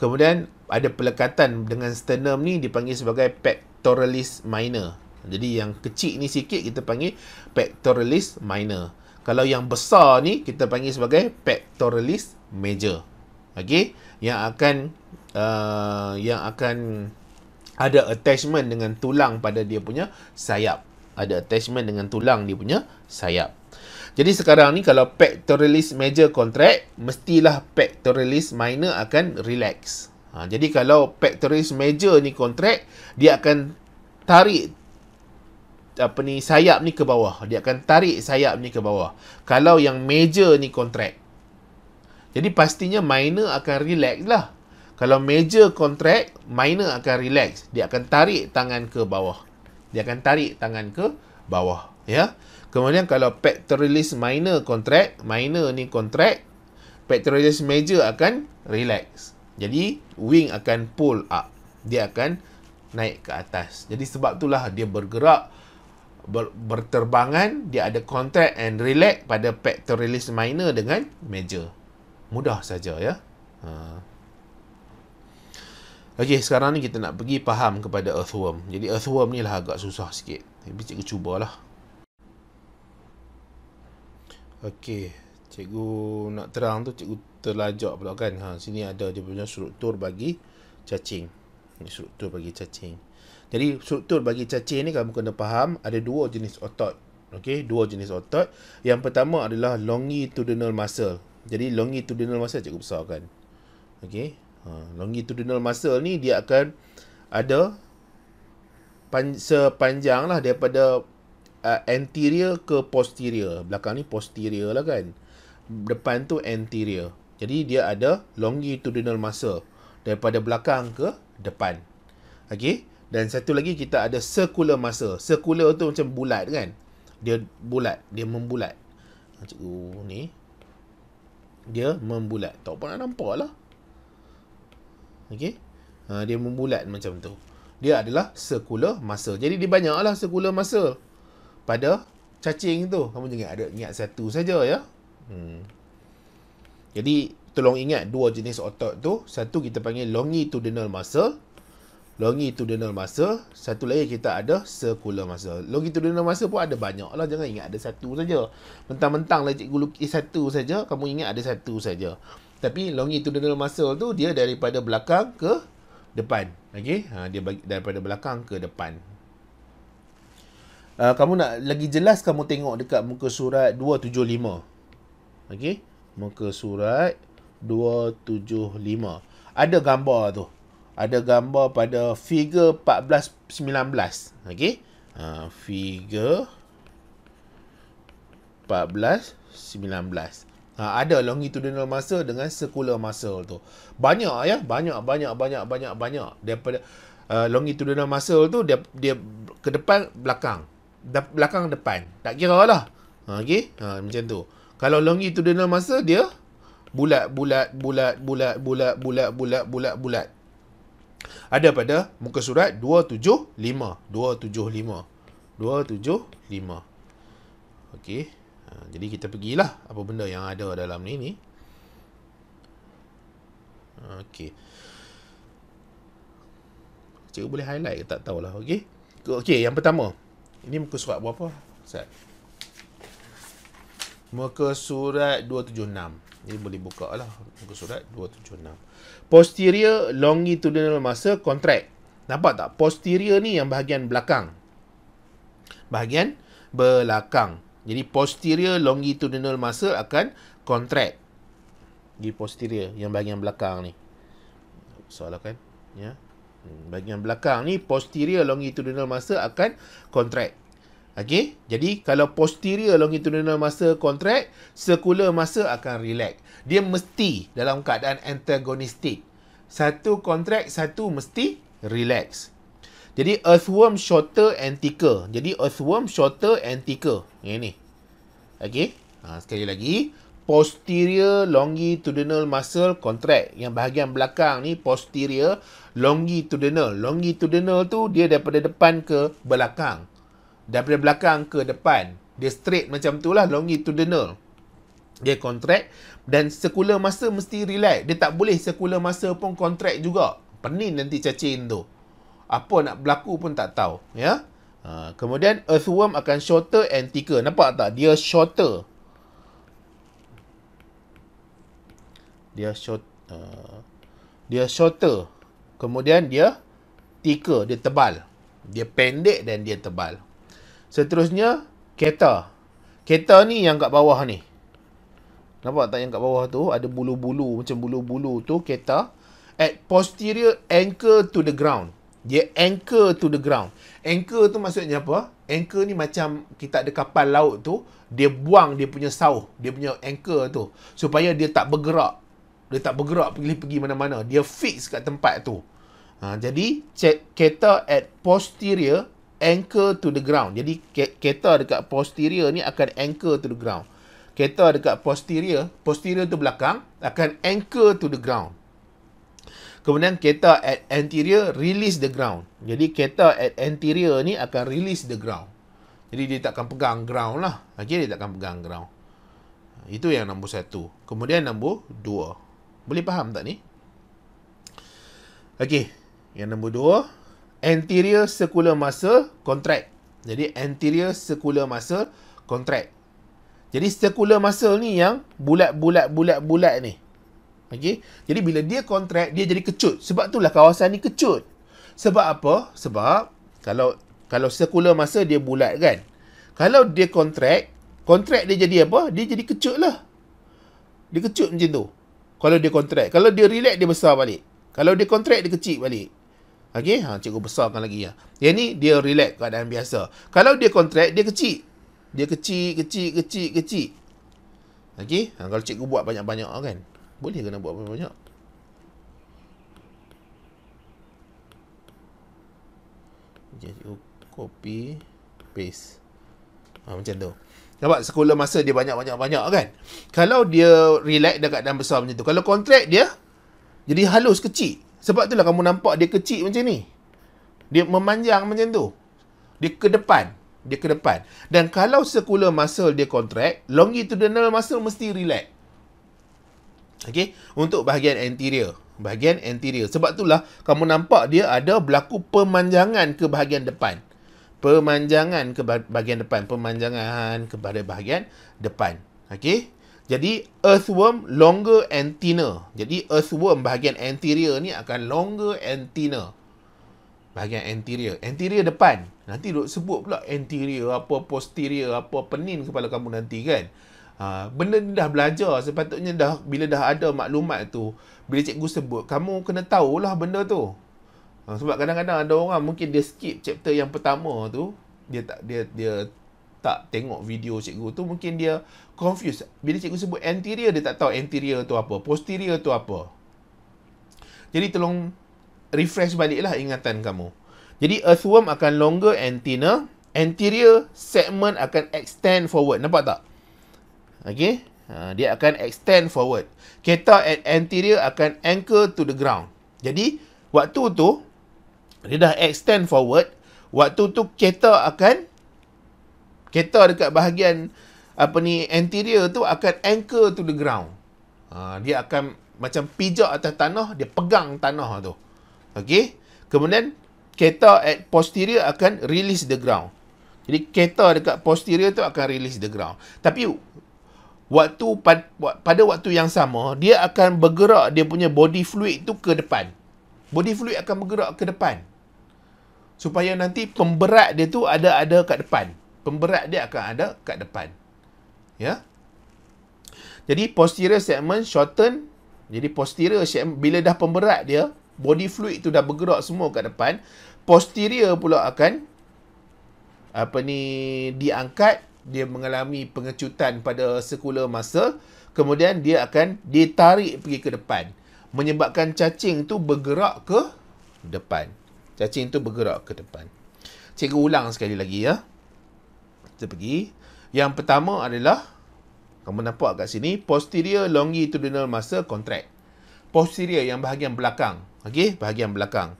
Kemudian ada pelekatan dengan sternum ni dipanggil sebagai pectoralis minor. Jadi yang kecil ni sikit kita panggil pectoralis minor. Kalau yang besar ni kita panggil sebagai pectoralis major. Okey, yang akan uh, yang akan ada attachment dengan tulang pada dia punya sayap. Ada attachment dengan tulang dia punya sayap. Jadi sekarang ni kalau pectoralis major contract, mestilah pectoralis minor akan relax. Ha, jadi kalau pectoralis major ni contract, dia akan tarik apa ni sayap ni ke bawah. Dia akan tarik sayap ni ke bawah. Kalau yang major ni contract. Jadi pastinya minor akan relax lah. Kalau major contract, minor akan relax. Dia akan tarik tangan ke bawah. Dia akan tarik tangan ke bawah. Ya. Kemudian kalau pectoralis minor contract, minor ni contract, pectoralis major akan relax. Jadi, wing akan pull up. Dia akan naik ke atas. Jadi, sebab itulah dia bergerak, ber, berterbangan, dia ada contract and relax pada pectoralis minor dengan major. Mudah saja ya. Uh. Okay, sekarang ni kita nak pergi faham kepada earthworm. Jadi earthworm ni lah agak susah sikit. Tapi cikgu cubalah. Okay, cikgu nak terang tu cikgu terlajak pula kan. Ha, sini ada dia punya struktur bagi cacing. Ini struktur bagi cacing. Jadi struktur bagi cacing ni kamu kena faham ada dua jenis otot. Okay, dua jenis otot. Yang pertama adalah longitudinal muscle. Jadi longitudinal muscle cikgu besarkan. Okay. Ha, longitudinal muscle ni dia akan ada pan, sepanjang lah daripada uh, anterior ke posterior. Belakang ni posterior lah kan. Depan tu anterior. Jadi dia ada longitudinal muscle daripada belakang ke depan. Okey. Dan satu lagi kita ada circular muscle. Circular tu macam bulat kan. Dia bulat. Dia membulat. Macam ha, tu ni. Dia membulat. Tak pernah nampak lah. Okey. Ha, dia membulat macam tu. Dia adalah circular muscle. Jadi dia banyaklah circular muscle pada cacing tu. Kamu jangan ada ingat satu saja ya. Hmm. Jadi tolong ingat dua jenis otot tu. Satu kita panggil longitudinal muscle. Longitudinal muscle. Satu lagi kita ada circular muscle. Longitudinal muscle pun ada banyak lah. Jangan ingat ada satu saja. Mentang-mentang lah cikgu lukis satu saja. Kamu ingat ada satu saja tapi longitudinal muscle tu dia daripada belakang ke depan okey ha dia bagi daripada belakang ke depan Uh, kamu nak lagi jelas kamu tengok dekat muka surat 275. Okey? Muka surat 275. Ada gambar tu. Ada gambar pada figure 1419. Okey? Ha uh, figure 1419. Ha, ada longitudinal muscle dengan circular muscle tu. Banyak ya, banyak banyak banyak banyak banyak daripada uh, longitudinal muscle tu dia dia ke depan belakang. Da, belakang depan. Tak kira lah. Ha, okay? ha, macam tu. Kalau longitudinal muscle dia bulat bulat bulat bulat bulat bulat bulat bulat bulat. Ada pada muka surat 275. 275. 275. Okey. Ah, jadi kita pergilah apa benda yang ada dalam ni ni. Okey. Cikgu boleh highlight ke tak tahulah okey. Okey, yang pertama. Ini muka surat berapa? Ustaz. Muka surat 276. Ini boleh buka lah muka surat 276. Posterior longitudinal muscle contract. Nampak tak? Posterior ni yang bahagian belakang. Bahagian belakang. Jadi posterior longitudinal muscle akan contract di posterior yang bahagian belakang ni. Soalan kan? Ya. Hmm, bahagian belakang ni posterior longitudinal muscle akan contract. Okey, jadi kalau posterior longitudinal muscle contract, circular muscle akan relax. Dia mesti dalam keadaan antagonistik. Satu contract, satu mesti relax. Jadi earthworm shorter and thicker. Jadi earthworm shorter and thicker. Ini. ini. Okey. Ha, sekali lagi. Posterior longitudinal muscle contract. Yang bahagian belakang ni posterior longitudinal. Longitudinal tu dia daripada depan ke belakang. Daripada belakang ke depan. Dia straight macam tu lah longitudinal. Dia contract. Dan sekula masa mesti relax. Dia tak boleh sekula masa pun contract juga. Penin nanti cacing tu apa nak berlaku pun tak tahu ya ha, kemudian earthworm akan shorter and thicker nampak tak dia shorter dia short uh, dia shorter kemudian dia thicker dia tebal dia pendek dan dia tebal seterusnya kereta kereta ni yang kat bawah ni nampak tak yang kat bawah tu ada bulu-bulu macam bulu-bulu tu kereta at posterior anchor to the ground dia anchor to the ground. Anchor tu maksudnya apa? Anchor ni macam kita ada kapal laut tu, dia buang dia punya sauh, dia punya anchor tu supaya dia tak bergerak. Dia tak bergerak pergi-pergi mana-mana. Dia fix kat tempat tu. Ha, jadi, kereta at posterior anchor to the ground. Jadi, kereta dekat posterior ni akan anchor to the ground. Kereta dekat posterior, posterior tu belakang, akan anchor to the ground. Kemudian kereta at anterior release the ground. Jadi kereta at anterior ni akan release the ground. Jadi dia takkan pegang ground lah. Okay, dia takkan pegang ground. Itu yang nombor satu. Kemudian nombor dua. Boleh faham tak ni? Okay. Yang nombor dua. Anterior circular muscle contract. Jadi anterior circular muscle contract. Jadi circular muscle ni yang bulat-bulat-bulat-bulat ni. Okay, Jadi bila dia kontrak, dia jadi kecut. Sebab itulah kawasan ni kecut. Sebab apa? Sebab kalau kalau sekular masa dia bulat kan. Kalau dia kontrak, kontrak dia jadi apa? Dia jadi kecut lah. Dia kecut macam tu. Kalau dia kontrak. Kalau dia relax, dia besar balik. Kalau dia kontrak, dia kecil balik. Okay, Ha, cikgu besarkan lagi. Ya. Yang ni, dia relax keadaan biasa. Kalau dia kontrak, dia kecil. Dia kecil, kecil, kecil, kecil. Okay, Ha, kalau cikgu buat banyak-banyak kan. Boleh ke nak buat banyak-banyak? Jadi oh, copy paste. Ha, macam tu. Nampak sekolah masa dia banyak-banyak-banyak kan? Kalau dia relax dekat dalam besar macam tu. Kalau kontrak dia jadi halus kecil. Sebab tu lah kamu nampak dia kecil macam ni. Dia memanjang macam tu. Dia ke depan. Dia ke depan. Dan kalau sekolah masa dia contract, longitudinal masa mesti relax. Okay, untuk bahagian anterior. Bahagian anterior. Sebab itulah kamu nampak dia ada berlaku pemanjangan ke bahagian depan. Pemanjangan ke bahagian depan. Pemanjangan kepada bahagian depan. Okay, Jadi, earthworm longer and thinner. Jadi, earthworm bahagian anterior ni akan longer and thinner. Bahagian anterior. Anterior depan. Nanti duk sebut pula anterior, apa posterior, apa penin kepala kamu nanti kan. Ha, benda ni dah belajar sepatutnya dah bila dah ada maklumat tu bila cikgu sebut kamu kena tahulah benda tu ha, sebab kadang-kadang ada orang mungkin dia skip chapter yang pertama tu dia tak dia dia tak tengok video cikgu tu mungkin dia confused bila cikgu sebut anterior dia tak tahu anterior tu apa posterior tu apa jadi tolong refresh baliklah ingatan kamu jadi earthworm akan longer and thinner anterior segment akan extend forward nampak tak Okay. Ha, dia akan extend forward. Kereta at anterior akan anchor to the ground. Jadi, waktu tu, dia dah extend forward. Waktu tu, kereta akan, kereta dekat bahagian, apa ni, anterior tu akan anchor to the ground. Ha, dia akan macam pijak atas tanah, dia pegang tanah tu. Okay. Kemudian, kereta at posterior akan release the ground. Jadi, kereta dekat posterior tu akan release the ground. Tapi, waktu pada waktu yang sama dia akan bergerak dia punya body fluid tu ke depan body fluid akan bergerak ke depan supaya nanti pemberat dia tu ada ada kat depan pemberat dia akan ada kat depan ya jadi posterior segment shorten jadi posterior segment bila dah pemberat dia body fluid tu dah bergerak semua kat depan posterior pula akan apa ni diangkat dia mengalami pengecutan pada sekula masa kemudian dia akan ditarik pergi ke depan menyebabkan cacing tu bergerak ke depan cacing tu bergerak ke depan cikgu ulang sekali lagi ya kita pergi yang pertama adalah kamu nampak kat sini posterior longitudinal muscle contract posterior yang bahagian belakang okey bahagian belakang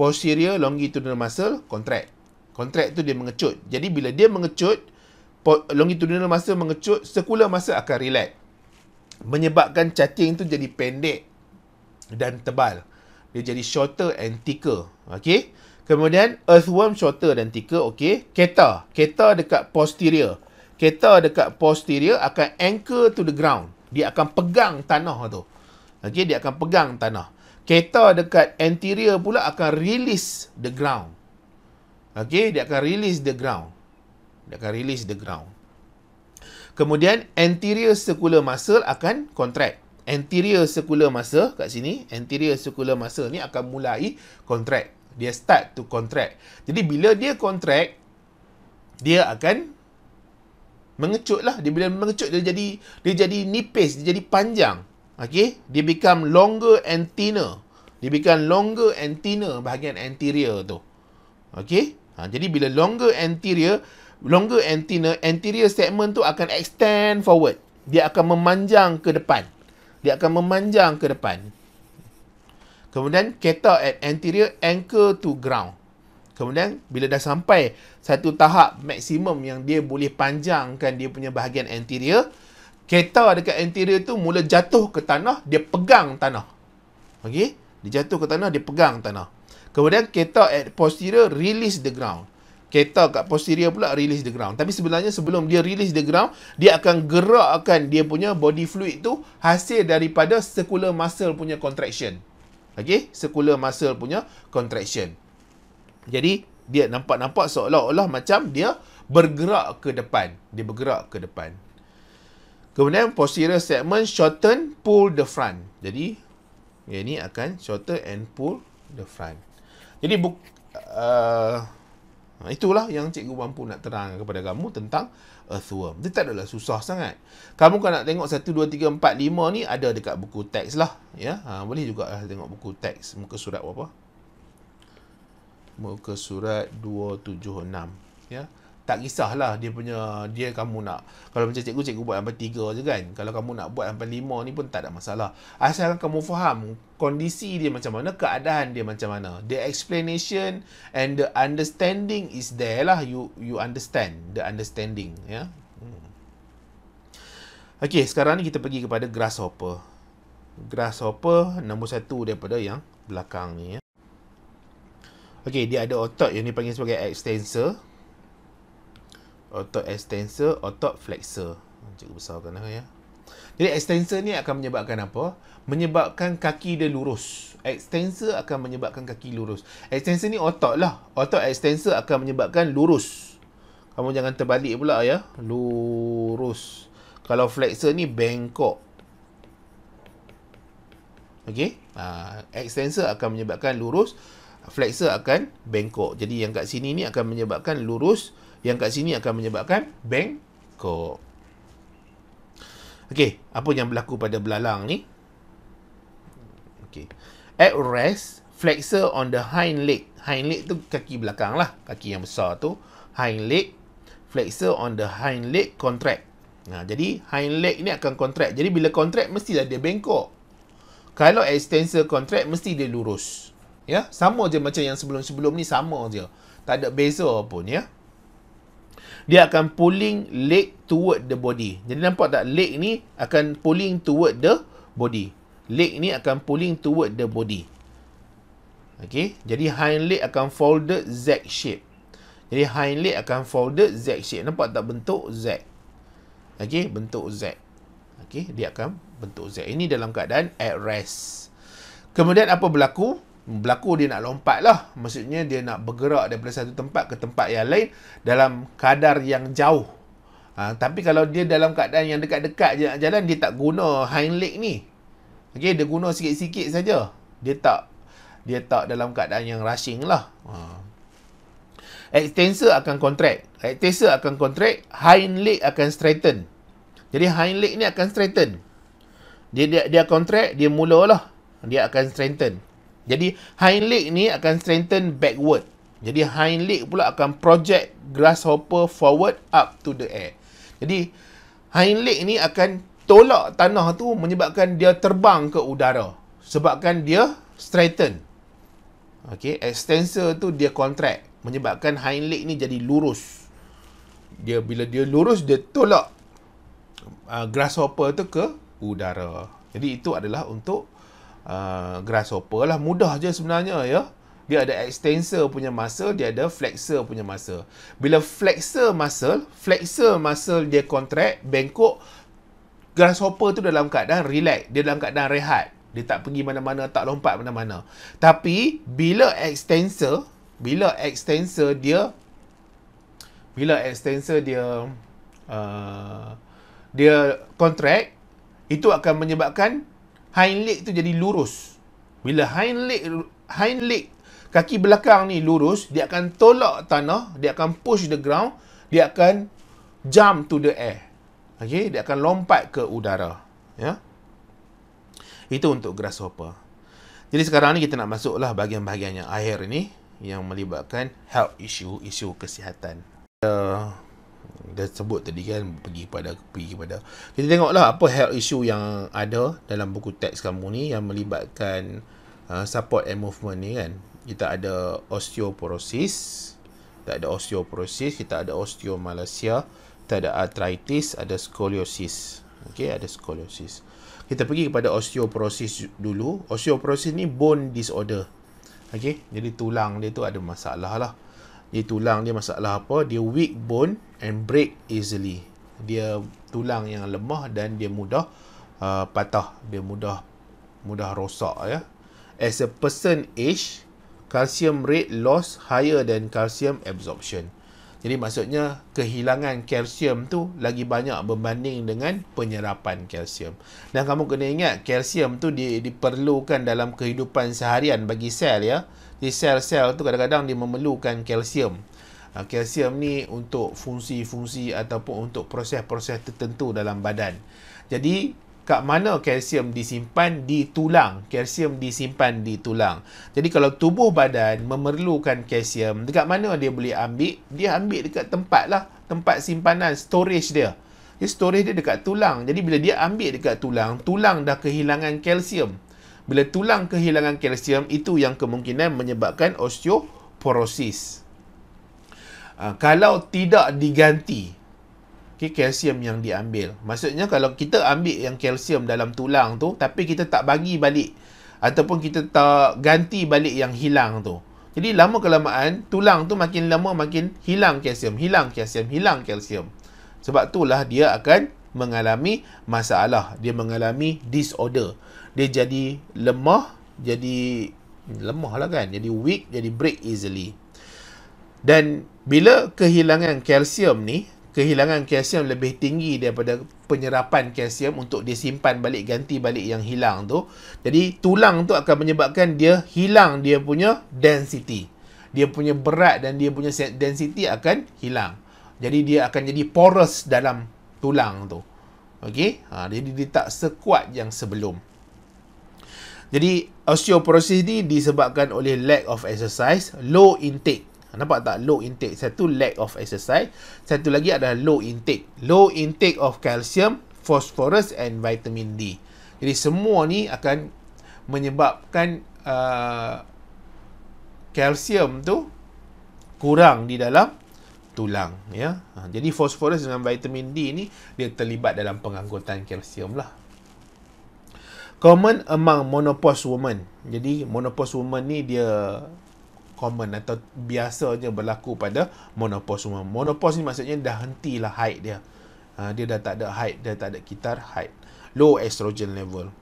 posterior longitudinal muscle contract contract tu dia mengecut jadi bila dia mengecut longitudinal muscle mengecut, Sekula masa akan relax. Menyebabkan cacing tu jadi pendek dan tebal. Dia jadi shorter and thicker. Okay. Kemudian earthworm shorter dan thicker. Okay. Keta. Keta dekat posterior. Keta dekat posterior akan anchor to the ground. Dia akan pegang tanah tu. Okay. Dia akan pegang tanah. Keta dekat anterior pula akan release the ground. Okay. Dia akan release the ground. Dia akan release the ground. Kemudian anterior circular muscle akan contract. Anterior circular muscle kat sini, anterior circular muscle ni akan mulai contract. Dia start to contract. Jadi bila dia contract, dia akan mengecut lah. Dia bila mengecut, dia jadi dia jadi nipis, dia jadi panjang. Okay? Dia become longer and thinner. Dia become longer and thinner bahagian anterior tu. Okay? Ha, jadi bila longer anterior, longer antenna, anterior segment tu akan extend forward. Dia akan memanjang ke depan. Dia akan memanjang ke depan. Kemudian kata at anterior anchor to ground. Kemudian bila dah sampai satu tahap maksimum yang dia boleh panjangkan dia punya bahagian anterior, kereta dekat anterior tu mula jatuh ke tanah, dia pegang tanah. Okey? Dia jatuh ke tanah, dia pegang tanah. Kemudian kereta at posterior release the ground. Keta kat posterior pula release the ground. Tapi sebenarnya sebelum dia release the ground, dia akan gerakkan dia punya body fluid tu hasil daripada circular muscle punya contraction. Okay? Circular muscle punya contraction. Jadi, dia nampak-nampak seolah-olah macam dia bergerak ke depan. Dia bergerak ke depan. Kemudian, posterior segment shorten, pull the front. Jadi, ini akan shorten and pull the front. Jadi, bu- uh, Ha, itulah yang cikgu mampu nak terang kepada kamu tentang earthworm. Dia tak adalah susah sangat. Kamu kan nak tengok 1, 2, 3, 4, 5 ni ada dekat buku teks lah. Ya? Ha, boleh juga lah tengok buku teks. Muka surat berapa? Muka surat 276. Ya? tak kisahlah dia punya dia kamu nak kalau macam cikgu cikgu buat sampai 3 je kan kalau kamu nak buat sampai 5 ni pun tak ada masalah asalkan kamu faham kondisi dia macam mana keadaan dia macam mana the explanation and the understanding is there lah you you understand the understanding ya yeah? hmm. okey sekarang ni kita pergi kepada grasshopper grasshopper nombor satu daripada yang belakang ni ya yeah? Okey, dia ada otot yang dipanggil sebagai extensor otot extensor, otot flexor. Cikgu besarkan lah ya. Jadi extensor ni akan menyebabkan apa? Menyebabkan kaki dia lurus. Extensor akan menyebabkan kaki lurus. Extensor ni otot lah. Otot extensor akan menyebabkan lurus. Kamu jangan terbalik pula ya. Lurus. Kalau flexor ni bengkok. Okay? Ha, extensor akan menyebabkan lurus. Flexor akan bengkok. Jadi yang kat sini ni akan menyebabkan Lurus yang kat sini akan menyebabkan bengkok. Okey, apa yang berlaku pada belalang ni? Okey. At rest, flexor on the hind leg. Hind leg tu kaki belakang lah. Kaki yang besar tu. Hind leg, flexor on the hind leg contract. Nah, jadi, hind leg ni akan contract. Jadi, bila contract, mestilah dia bengkok. Kalau extensor contract, mesti dia lurus. Ya, sama je macam yang sebelum-sebelum ni, sama je. Tak ada beza pun, ya dia akan pulling leg toward the body. Jadi nampak tak leg ni akan pulling toward the body. Leg ni akan pulling toward the body. Okay. Jadi hind leg akan folded Z shape. Jadi hind leg akan folded Z shape. Nampak tak bentuk Z? Okay. Bentuk Z. Okay. Dia akan bentuk Z. Ini dalam keadaan at rest. Kemudian apa berlaku? berlaku dia nak lompat lah. Maksudnya dia nak bergerak daripada satu tempat ke tempat yang lain dalam kadar yang jauh. Ha, tapi kalau dia dalam keadaan yang dekat-dekat jalan, dia tak guna hind leg ni. Okay, dia guna sikit-sikit saja. Dia tak dia tak dalam keadaan yang rushing lah. Ha. Extensor akan contract. Extensor akan contract. Hind leg akan straighten. Jadi hind leg ni akan straighten. Dia dia dia contract, dia mula lah. Dia akan straighten. Jadi hind leg ni akan strengthen backward. Jadi hind leg pula akan project grasshopper forward up to the air. Jadi hind leg ni akan tolak tanah tu menyebabkan dia terbang ke udara. Sebabkan dia straighten. Okay, extensor tu dia contract. Menyebabkan hind leg ni jadi lurus. Dia bila dia lurus, dia tolak uh, grasshopper tu ke udara. Jadi itu adalah untuk Ah, grasshopper lah mudah je sebenarnya ya dia ada extensor punya muscle dia ada flexor punya muscle bila flexor muscle flexor muscle dia contract bengkok grasshopper tu dalam keadaan relax dia dalam keadaan rehat dia tak pergi mana-mana tak lompat mana-mana tapi bila extensor bila extensor dia bila extensor dia uh, dia contract itu akan menyebabkan hind leg tu jadi lurus. Bila hind leg hind leg kaki belakang ni lurus, dia akan tolak tanah, dia akan push the ground, dia akan jump to the air. Okey, dia akan lompat ke udara. Ya. Yeah? Itu untuk grasshopper. Jadi sekarang ni kita nak masuklah bahagian-bahagian yang akhir ni yang melibatkan health issue, isu kesihatan. Uh, kita sebut tadi kan pergi pada pergi pada kita tengoklah apa health issue yang ada dalam buku teks kamu ni yang melibatkan uh, support and movement ni kan kita ada osteoporosis tak ada osteoporosis kita ada osteomalacia kita ada arthritis ada scoliosis okey ada scoliosis kita pergi kepada osteoporosis dulu osteoporosis ni bone disorder okey jadi tulang dia tu ada masalah lah dia tulang dia masalah apa dia weak bone and break easily dia tulang yang lemah dan dia mudah uh, patah dia mudah mudah rosak ya as a person age calcium rate loss higher than calcium absorption jadi maksudnya kehilangan kalsium tu lagi banyak berbanding dengan penyerapan kalsium. Dan kamu kena ingat kalsium tu di, diperlukan dalam kehidupan seharian bagi sel ya. Di sel-sel tu kadang-kadang dia memerlukan kalsium. Ah, kalsium ni untuk fungsi-fungsi ataupun untuk proses-proses tertentu dalam badan. Jadi kat mana kalsium disimpan di tulang. Kalsium disimpan di tulang. Jadi kalau tubuh badan memerlukan kalsium, dekat mana dia boleh ambil? Dia ambil dekat tempat lah. Tempat simpanan, storage dia. Dia storage dia dekat tulang. Jadi bila dia ambil dekat tulang, tulang dah kehilangan kalsium. Bila tulang kehilangan kalsium, itu yang kemungkinan menyebabkan osteoporosis. Uh, kalau tidak diganti, okay, kalsium yang diambil. Maksudnya kalau kita ambil yang kalsium dalam tulang tu tapi kita tak bagi balik ataupun kita tak ganti balik yang hilang tu. Jadi lama kelamaan tulang tu makin lama makin hilang kalsium, hilang kalsium, hilang kalsium. Sebab itulah dia akan mengalami masalah, dia mengalami disorder. Dia jadi lemah, jadi lemah lah kan, jadi weak, jadi break easily. Dan bila kehilangan kalsium ni, kehilangan kalsium lebih tinggi daripada penyerapan kalsium untuk disimpan balik ganti balik yang hilang tu. Jadi tulang tu akan menyebabkan dia hilang dia punya density. Dia punya berat dan dia punya density akan hilang. Jadi dia akan jadi porous dalam tulang tu. Okey? Ha jadi dia tak sekuat yang sebelum. Jadi osteoporosis ni disebabkan oleh lack of exercise, low intake Nampak tak low intake? Satu lack of exercise. Satu lagi adalah low intake. Low intake of calcium, phosphorus and vitamin D. Jadi semua ni akan menyebabkan uh, calcium tu kurang di dalam tulang. Ya? Ha, jadi phosphorus dengan vitamin D ni dia terlibat dalam pengangkutan calcium lah. Common among monopause woman. Jadi monopause woman ni dia common atau biasanya berlaku pada monopause semua. Monopause ni maksudnya dah hentilah height dia. Ha, dia dah tak ada height, dia tak ada kitar height. Low estrogen level.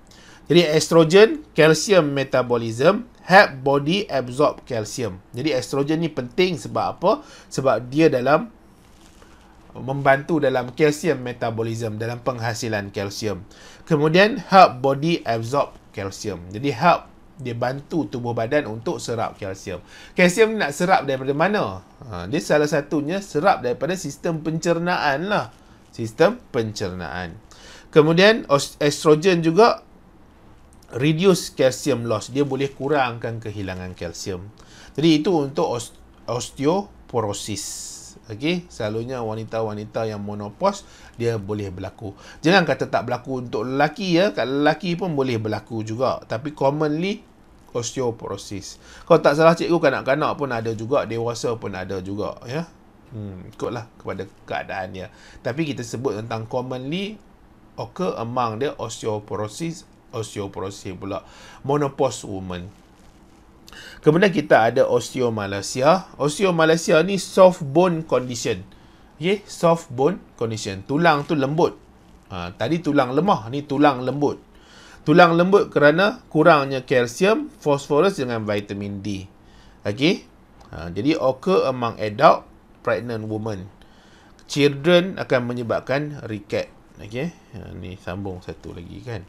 Jadi estrogen, calcium metabolism help body absorb calcium. Jadi estrogen ni penting sebab apa? Sebab dia dalam membantu dalam calcium metabolism dalam penghasilan calcium. Kemudian help body absorb calcium. Jadi help dia bantu tubuh badan untuk serap kalsium. Kalsium nak serap daripada mana? Ha, dia salah satunya serap daripada sistem pencernaan lah. Sistem pencernaan. Kemudian estrogen juga reduce calcium loss. Dia boleh kurangkan kehilangan kalsium. Jadi itu untuk osteoporosis. Okey, selalunya wanita-wanita yang monopos dia boleh berlaku. Jangan kata tak berlaku untuk lelaki ya, kat lelaki pun boleh berlaku juga. Tapi commonly osteoporosis. Kalau tak salah cikgu kanak-kanak pun ada juga, dewasa pun ada juga ya. Hmm, ikutlah kepada keadaan dia. Tapi kita sebut tentang commonly occur among the osteoporosis osteoporosis pula. monopos woman. Kemudian kita ada osteomalacia. Osteomalacia ni soft bone condition. Okay, soft bone condition. Tulang tu lembut. Ha, tadi tulang lemah, ni tulang lembut. Tulang lembut kerana kurangnya kalsium, fosforus dengan vitamin D. Okay, ha, jadi occur among adult pregnant woman. Children akan menyebabkan rickets. Okay, ha, ni sambung satu lagi kan.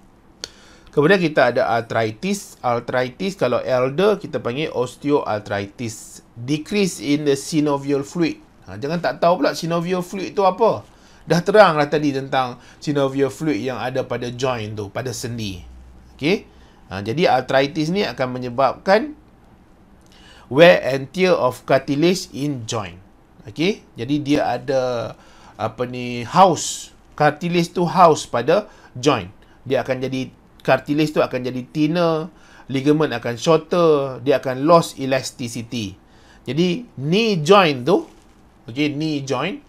Kemudian kita ada arthritis. Arthritis kalau elder kita panggil osteoarthritis. Decrease in the synovial fluid. Ha, jangan tak tahu pula synovial fluid tu apa. Dah terang lah tadi tentang synovial fluid yang ada pada joint tu, pada sendi. Okay? Ha, jadi arthritis ni akan menyebabkan wear and tear of cartilage in joint. Okay? Jadi dia ada apa ni house. Cartilage tu house pada joint. Dia akan jadi cartilage tu akan jadi thinner, ligament akan shorter, dia akan lost elasticity. Jadi knee joint tu, okay, knee joint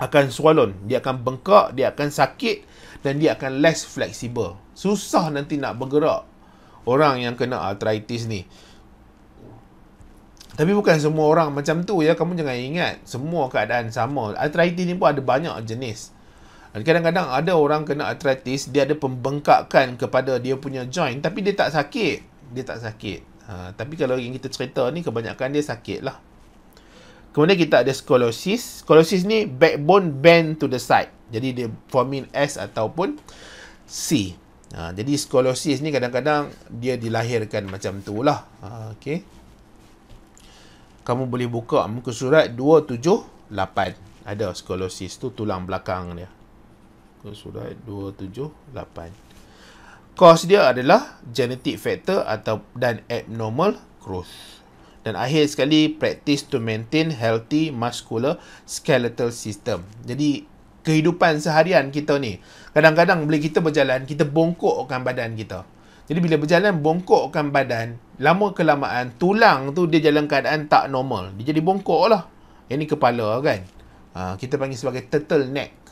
akan swollen, dia akan bengkak, dia akan sakit dan dia akan less flexible. Susah nanti nak bergerak orang yang kena arthritis ni. Tapi bukan semua orang macam tu ya. Kamu jangan ingat semua keadaan sama. Arthritis ni pun ada banyak jenis. Kadang-kadang ada orang kena arthritis, dia ada pembengkakan kepada dia punya joint tapi dia tak sakit. Dia tak sakit. Ha, tapi kalau yang kita cerita ni kebanyakan dia sakit lah. Kemudian kita ada scoliosis. Scoliosis ni backbone bend to the side. Jadi dia formin S ataupun C. Ha, jadi scoliosis ni kadang-kadang dia dilahirkan macam tu lah. Ha, okay. Kamu boleh buka muka surat 278. Ada scoliosis tu tulang belakang dia. Muka surat 278. Cause dia adalah genetic factor atau dan abnormal growth. Dan akhir sekali, practice to maintain healthy muscular skeletal system. Jadi, kehidupan seharian kita ni, kadang-kadang bila kita berjalan, kita bongkokkan badan kita. Jadi, bila berjalan, bongkokkan badan, lama kelamaan, tulang tu dia dalam keadaan tak normal. Dia jadi bongkok lah. Yang ni kepala kan. Ha, kita panggil sebagai turtle neck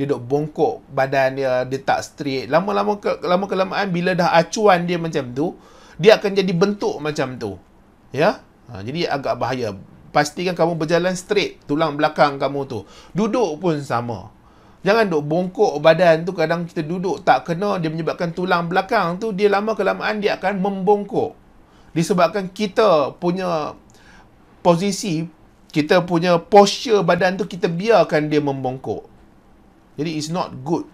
dia duk bongkok badan dia dia tak straight lama-lama ke, lama kelamaan bila dah acuan dia macam tu dia akan jadi bentuk macam tu ya ha, jadi agak bahaya pastikan kamu berjalan straight tulang belakang kamu tu duduk pun sama jangan duduk bongkok badan tu kadang kita duduk tak kena dia menyebabkan tulang belakang tu dia lama kelamaan dia akan membongkok disebabkan kita punya posisi kita punya posture badan tu kita biarkan dia membongkok jadi it's not good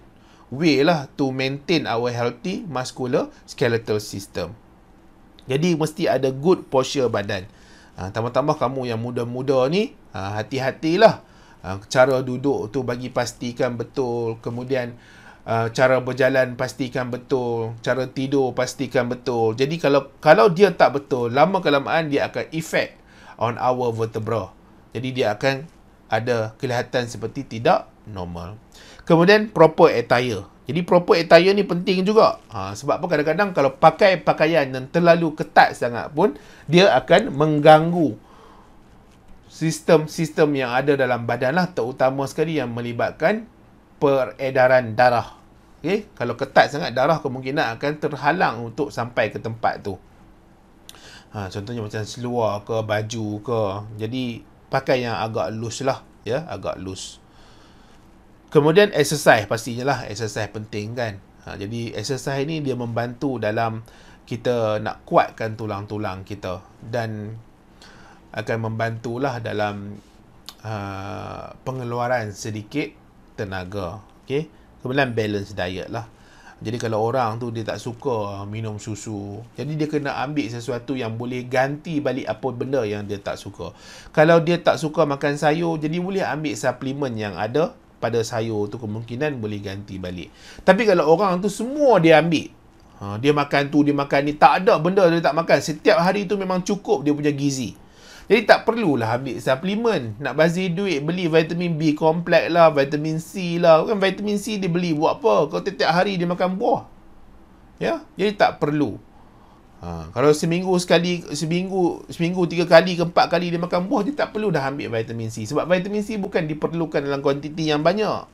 way lah to maintain our healthy muscular skeletal system. Jadi mesti ada good posture badan. Ah, tambah-tambah kamu yang muda-muda ni, ah, hati-hatilah ah, cara duduk tu bagi pastikan betul. Kemudian ha, cara berjalan pastikan betul. Cara tidur pastikan betul. Jadi kalau kalau dia tak betul, lama kelamaan dia akan effect on our vertebra. Jadi dia akan ada kelihatan seperti tidak normal. Kemudian proper attire. Jadi proper attire ni penting juga. Ha, sebab apa kadang-kadang kalau pakai pakaian yang terlalu ketat sangat pun dia akan mengganggu sistem-sistem yang ada dalam badan lah terutama sekali yang melibatkan peredaran darah. Okay? Kalau ketat sangat darah kemungkinan akan terhalang untuk sampai ke tempat tu. Ha, contohnya macam seluar ke baju ke. Jadi pakai yang agak loose lah. Ya, agak loose. Kemudian exercise pastinya lah exercise penting kan. Ha, jadi exercise ni dia membantu dalam kita nak kuatkan tulang-tulang kita dan akan membantulah dalam uh, pengeluaran sedikit tenaga. Okey, Kemudian balance diet lah. Jadi kalau orang tu dia tak suka minum susu, jadi dia kena ambil sesuatu yang boleh ganti balik apa benda yang dia tak suka. Kalau dia tak suka makan sayur, jadi boleh ambil suplemen yang ada pada sayur tu kemungkinan boleh ganti balik. Tapi kalau orang tu semua dia ambil. Ha, dia makan tu, dia makan ni. Tak ada benda dia tak makan. Setiap hari tu memang cukup dia punya gizi. Jadi tak perlulah ambil suplemen. Nak bazir duit, beli vitamin B komplek lah, vitamin C lah. Kan vitamin C dia beli buat apa? Kalau setiap hari dia makan buah. Ya, jadi tak perlu. Ha, kalau seminggu sekali, seminggu, seminggu tiga kali ke empat kali dia makan buah, dia tak perlu dah ambil vitamin C. Sebab vitamin C bukan diperlukan dalam kuantiti yang banyak.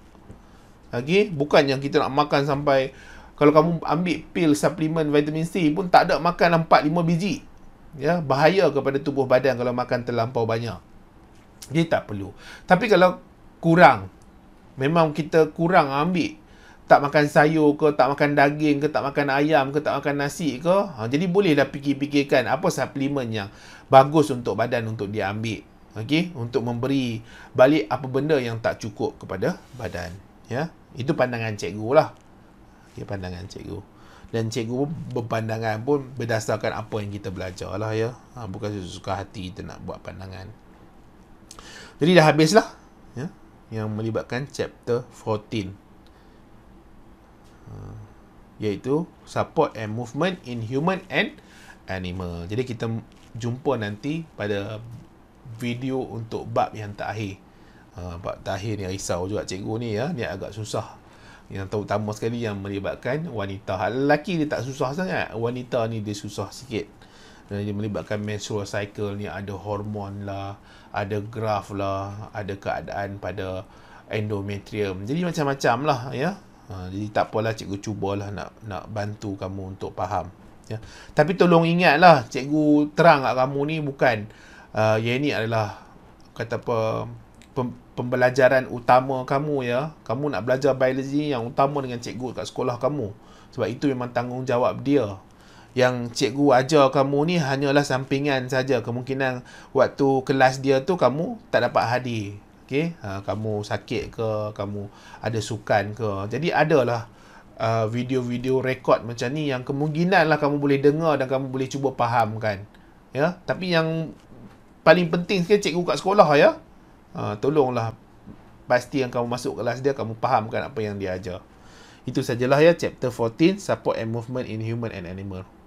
Okay? Bukan yang kita nak makan sampai, kalau kamu ambil pil suplemen vitamin C pun tak ada makan empat, lima biji. Ya, bahaya kepada tubuh badan kalau makan terlampau banyak. Dia tak perlu. Tapi kalau kurang, memang kita kurang ambil tak makan sayur ke, tak makan daging ke, tak makan ayam ke, tak makan nasi ke. Ha, jadi bolehlah fikir-fikirkan apa suplemen yang bagus untuk badan untuk diambil. Okey, untuk memberi balik apa benda yang tak cukup kepada badan. Ya, itu pandangan cikgu lah. Okey, pandangan cikgu. Dan cikgu pun berpandangan pun berdasarkan apa yang kita belajar lah ya. Ha, bukan sesuka hati kita nak buat pandangan. Jadi dah habislah. Ya, yang melibatkan chapter 14 iaitu support and movement in human and animal. Jadi kita jumpa nanti pada video untuk bab yang terakhir. Ah, bab terakhir ni risau juga cikgu ni ya, ni agak susah. Yang terutama sekali yang melibatkan wanita. Lelaki dia tak susah sangat, wanita ni dia susah sikit. Dia melibatkan menstrual cycle ni ada hormon lah, ada graf lah, ada keadaan pada endometrium. Jadi macam-macam lah ya. Ha, jadi tak apalah cikgu cubalah nak nak bantu kamu untuk faham ya tapi tolong ingatlah cikgu terang kat kamu ni bukan uh, yang ini adalah kata apa pem, pembelajaran utama kamu ya kamu nak belajar biologi yang utama dengan cikgu kat sekolah kamu sebab itu memang tanggungjawab dia yang cikgu ajar kamu ni hanyalah sampingan saja kemungkinan waktu kelas dia tu kamu tak dapat hadir okay? ha, kamu sakit ke kamu ada sukan ke jadi adalah Uh, video-video rekod macam ni yang kemungkinan lah kamu boleh dengar dan kamu boleh cuba fahamkan ya tapi yang paling penting sekali cikgu kat sekolah ya uh, tolonglah pasti yang kamu masuk kelas dia kamu fahamkan apa yang dia ajar itu sajalah ya chapter 14 support and movement in human and animal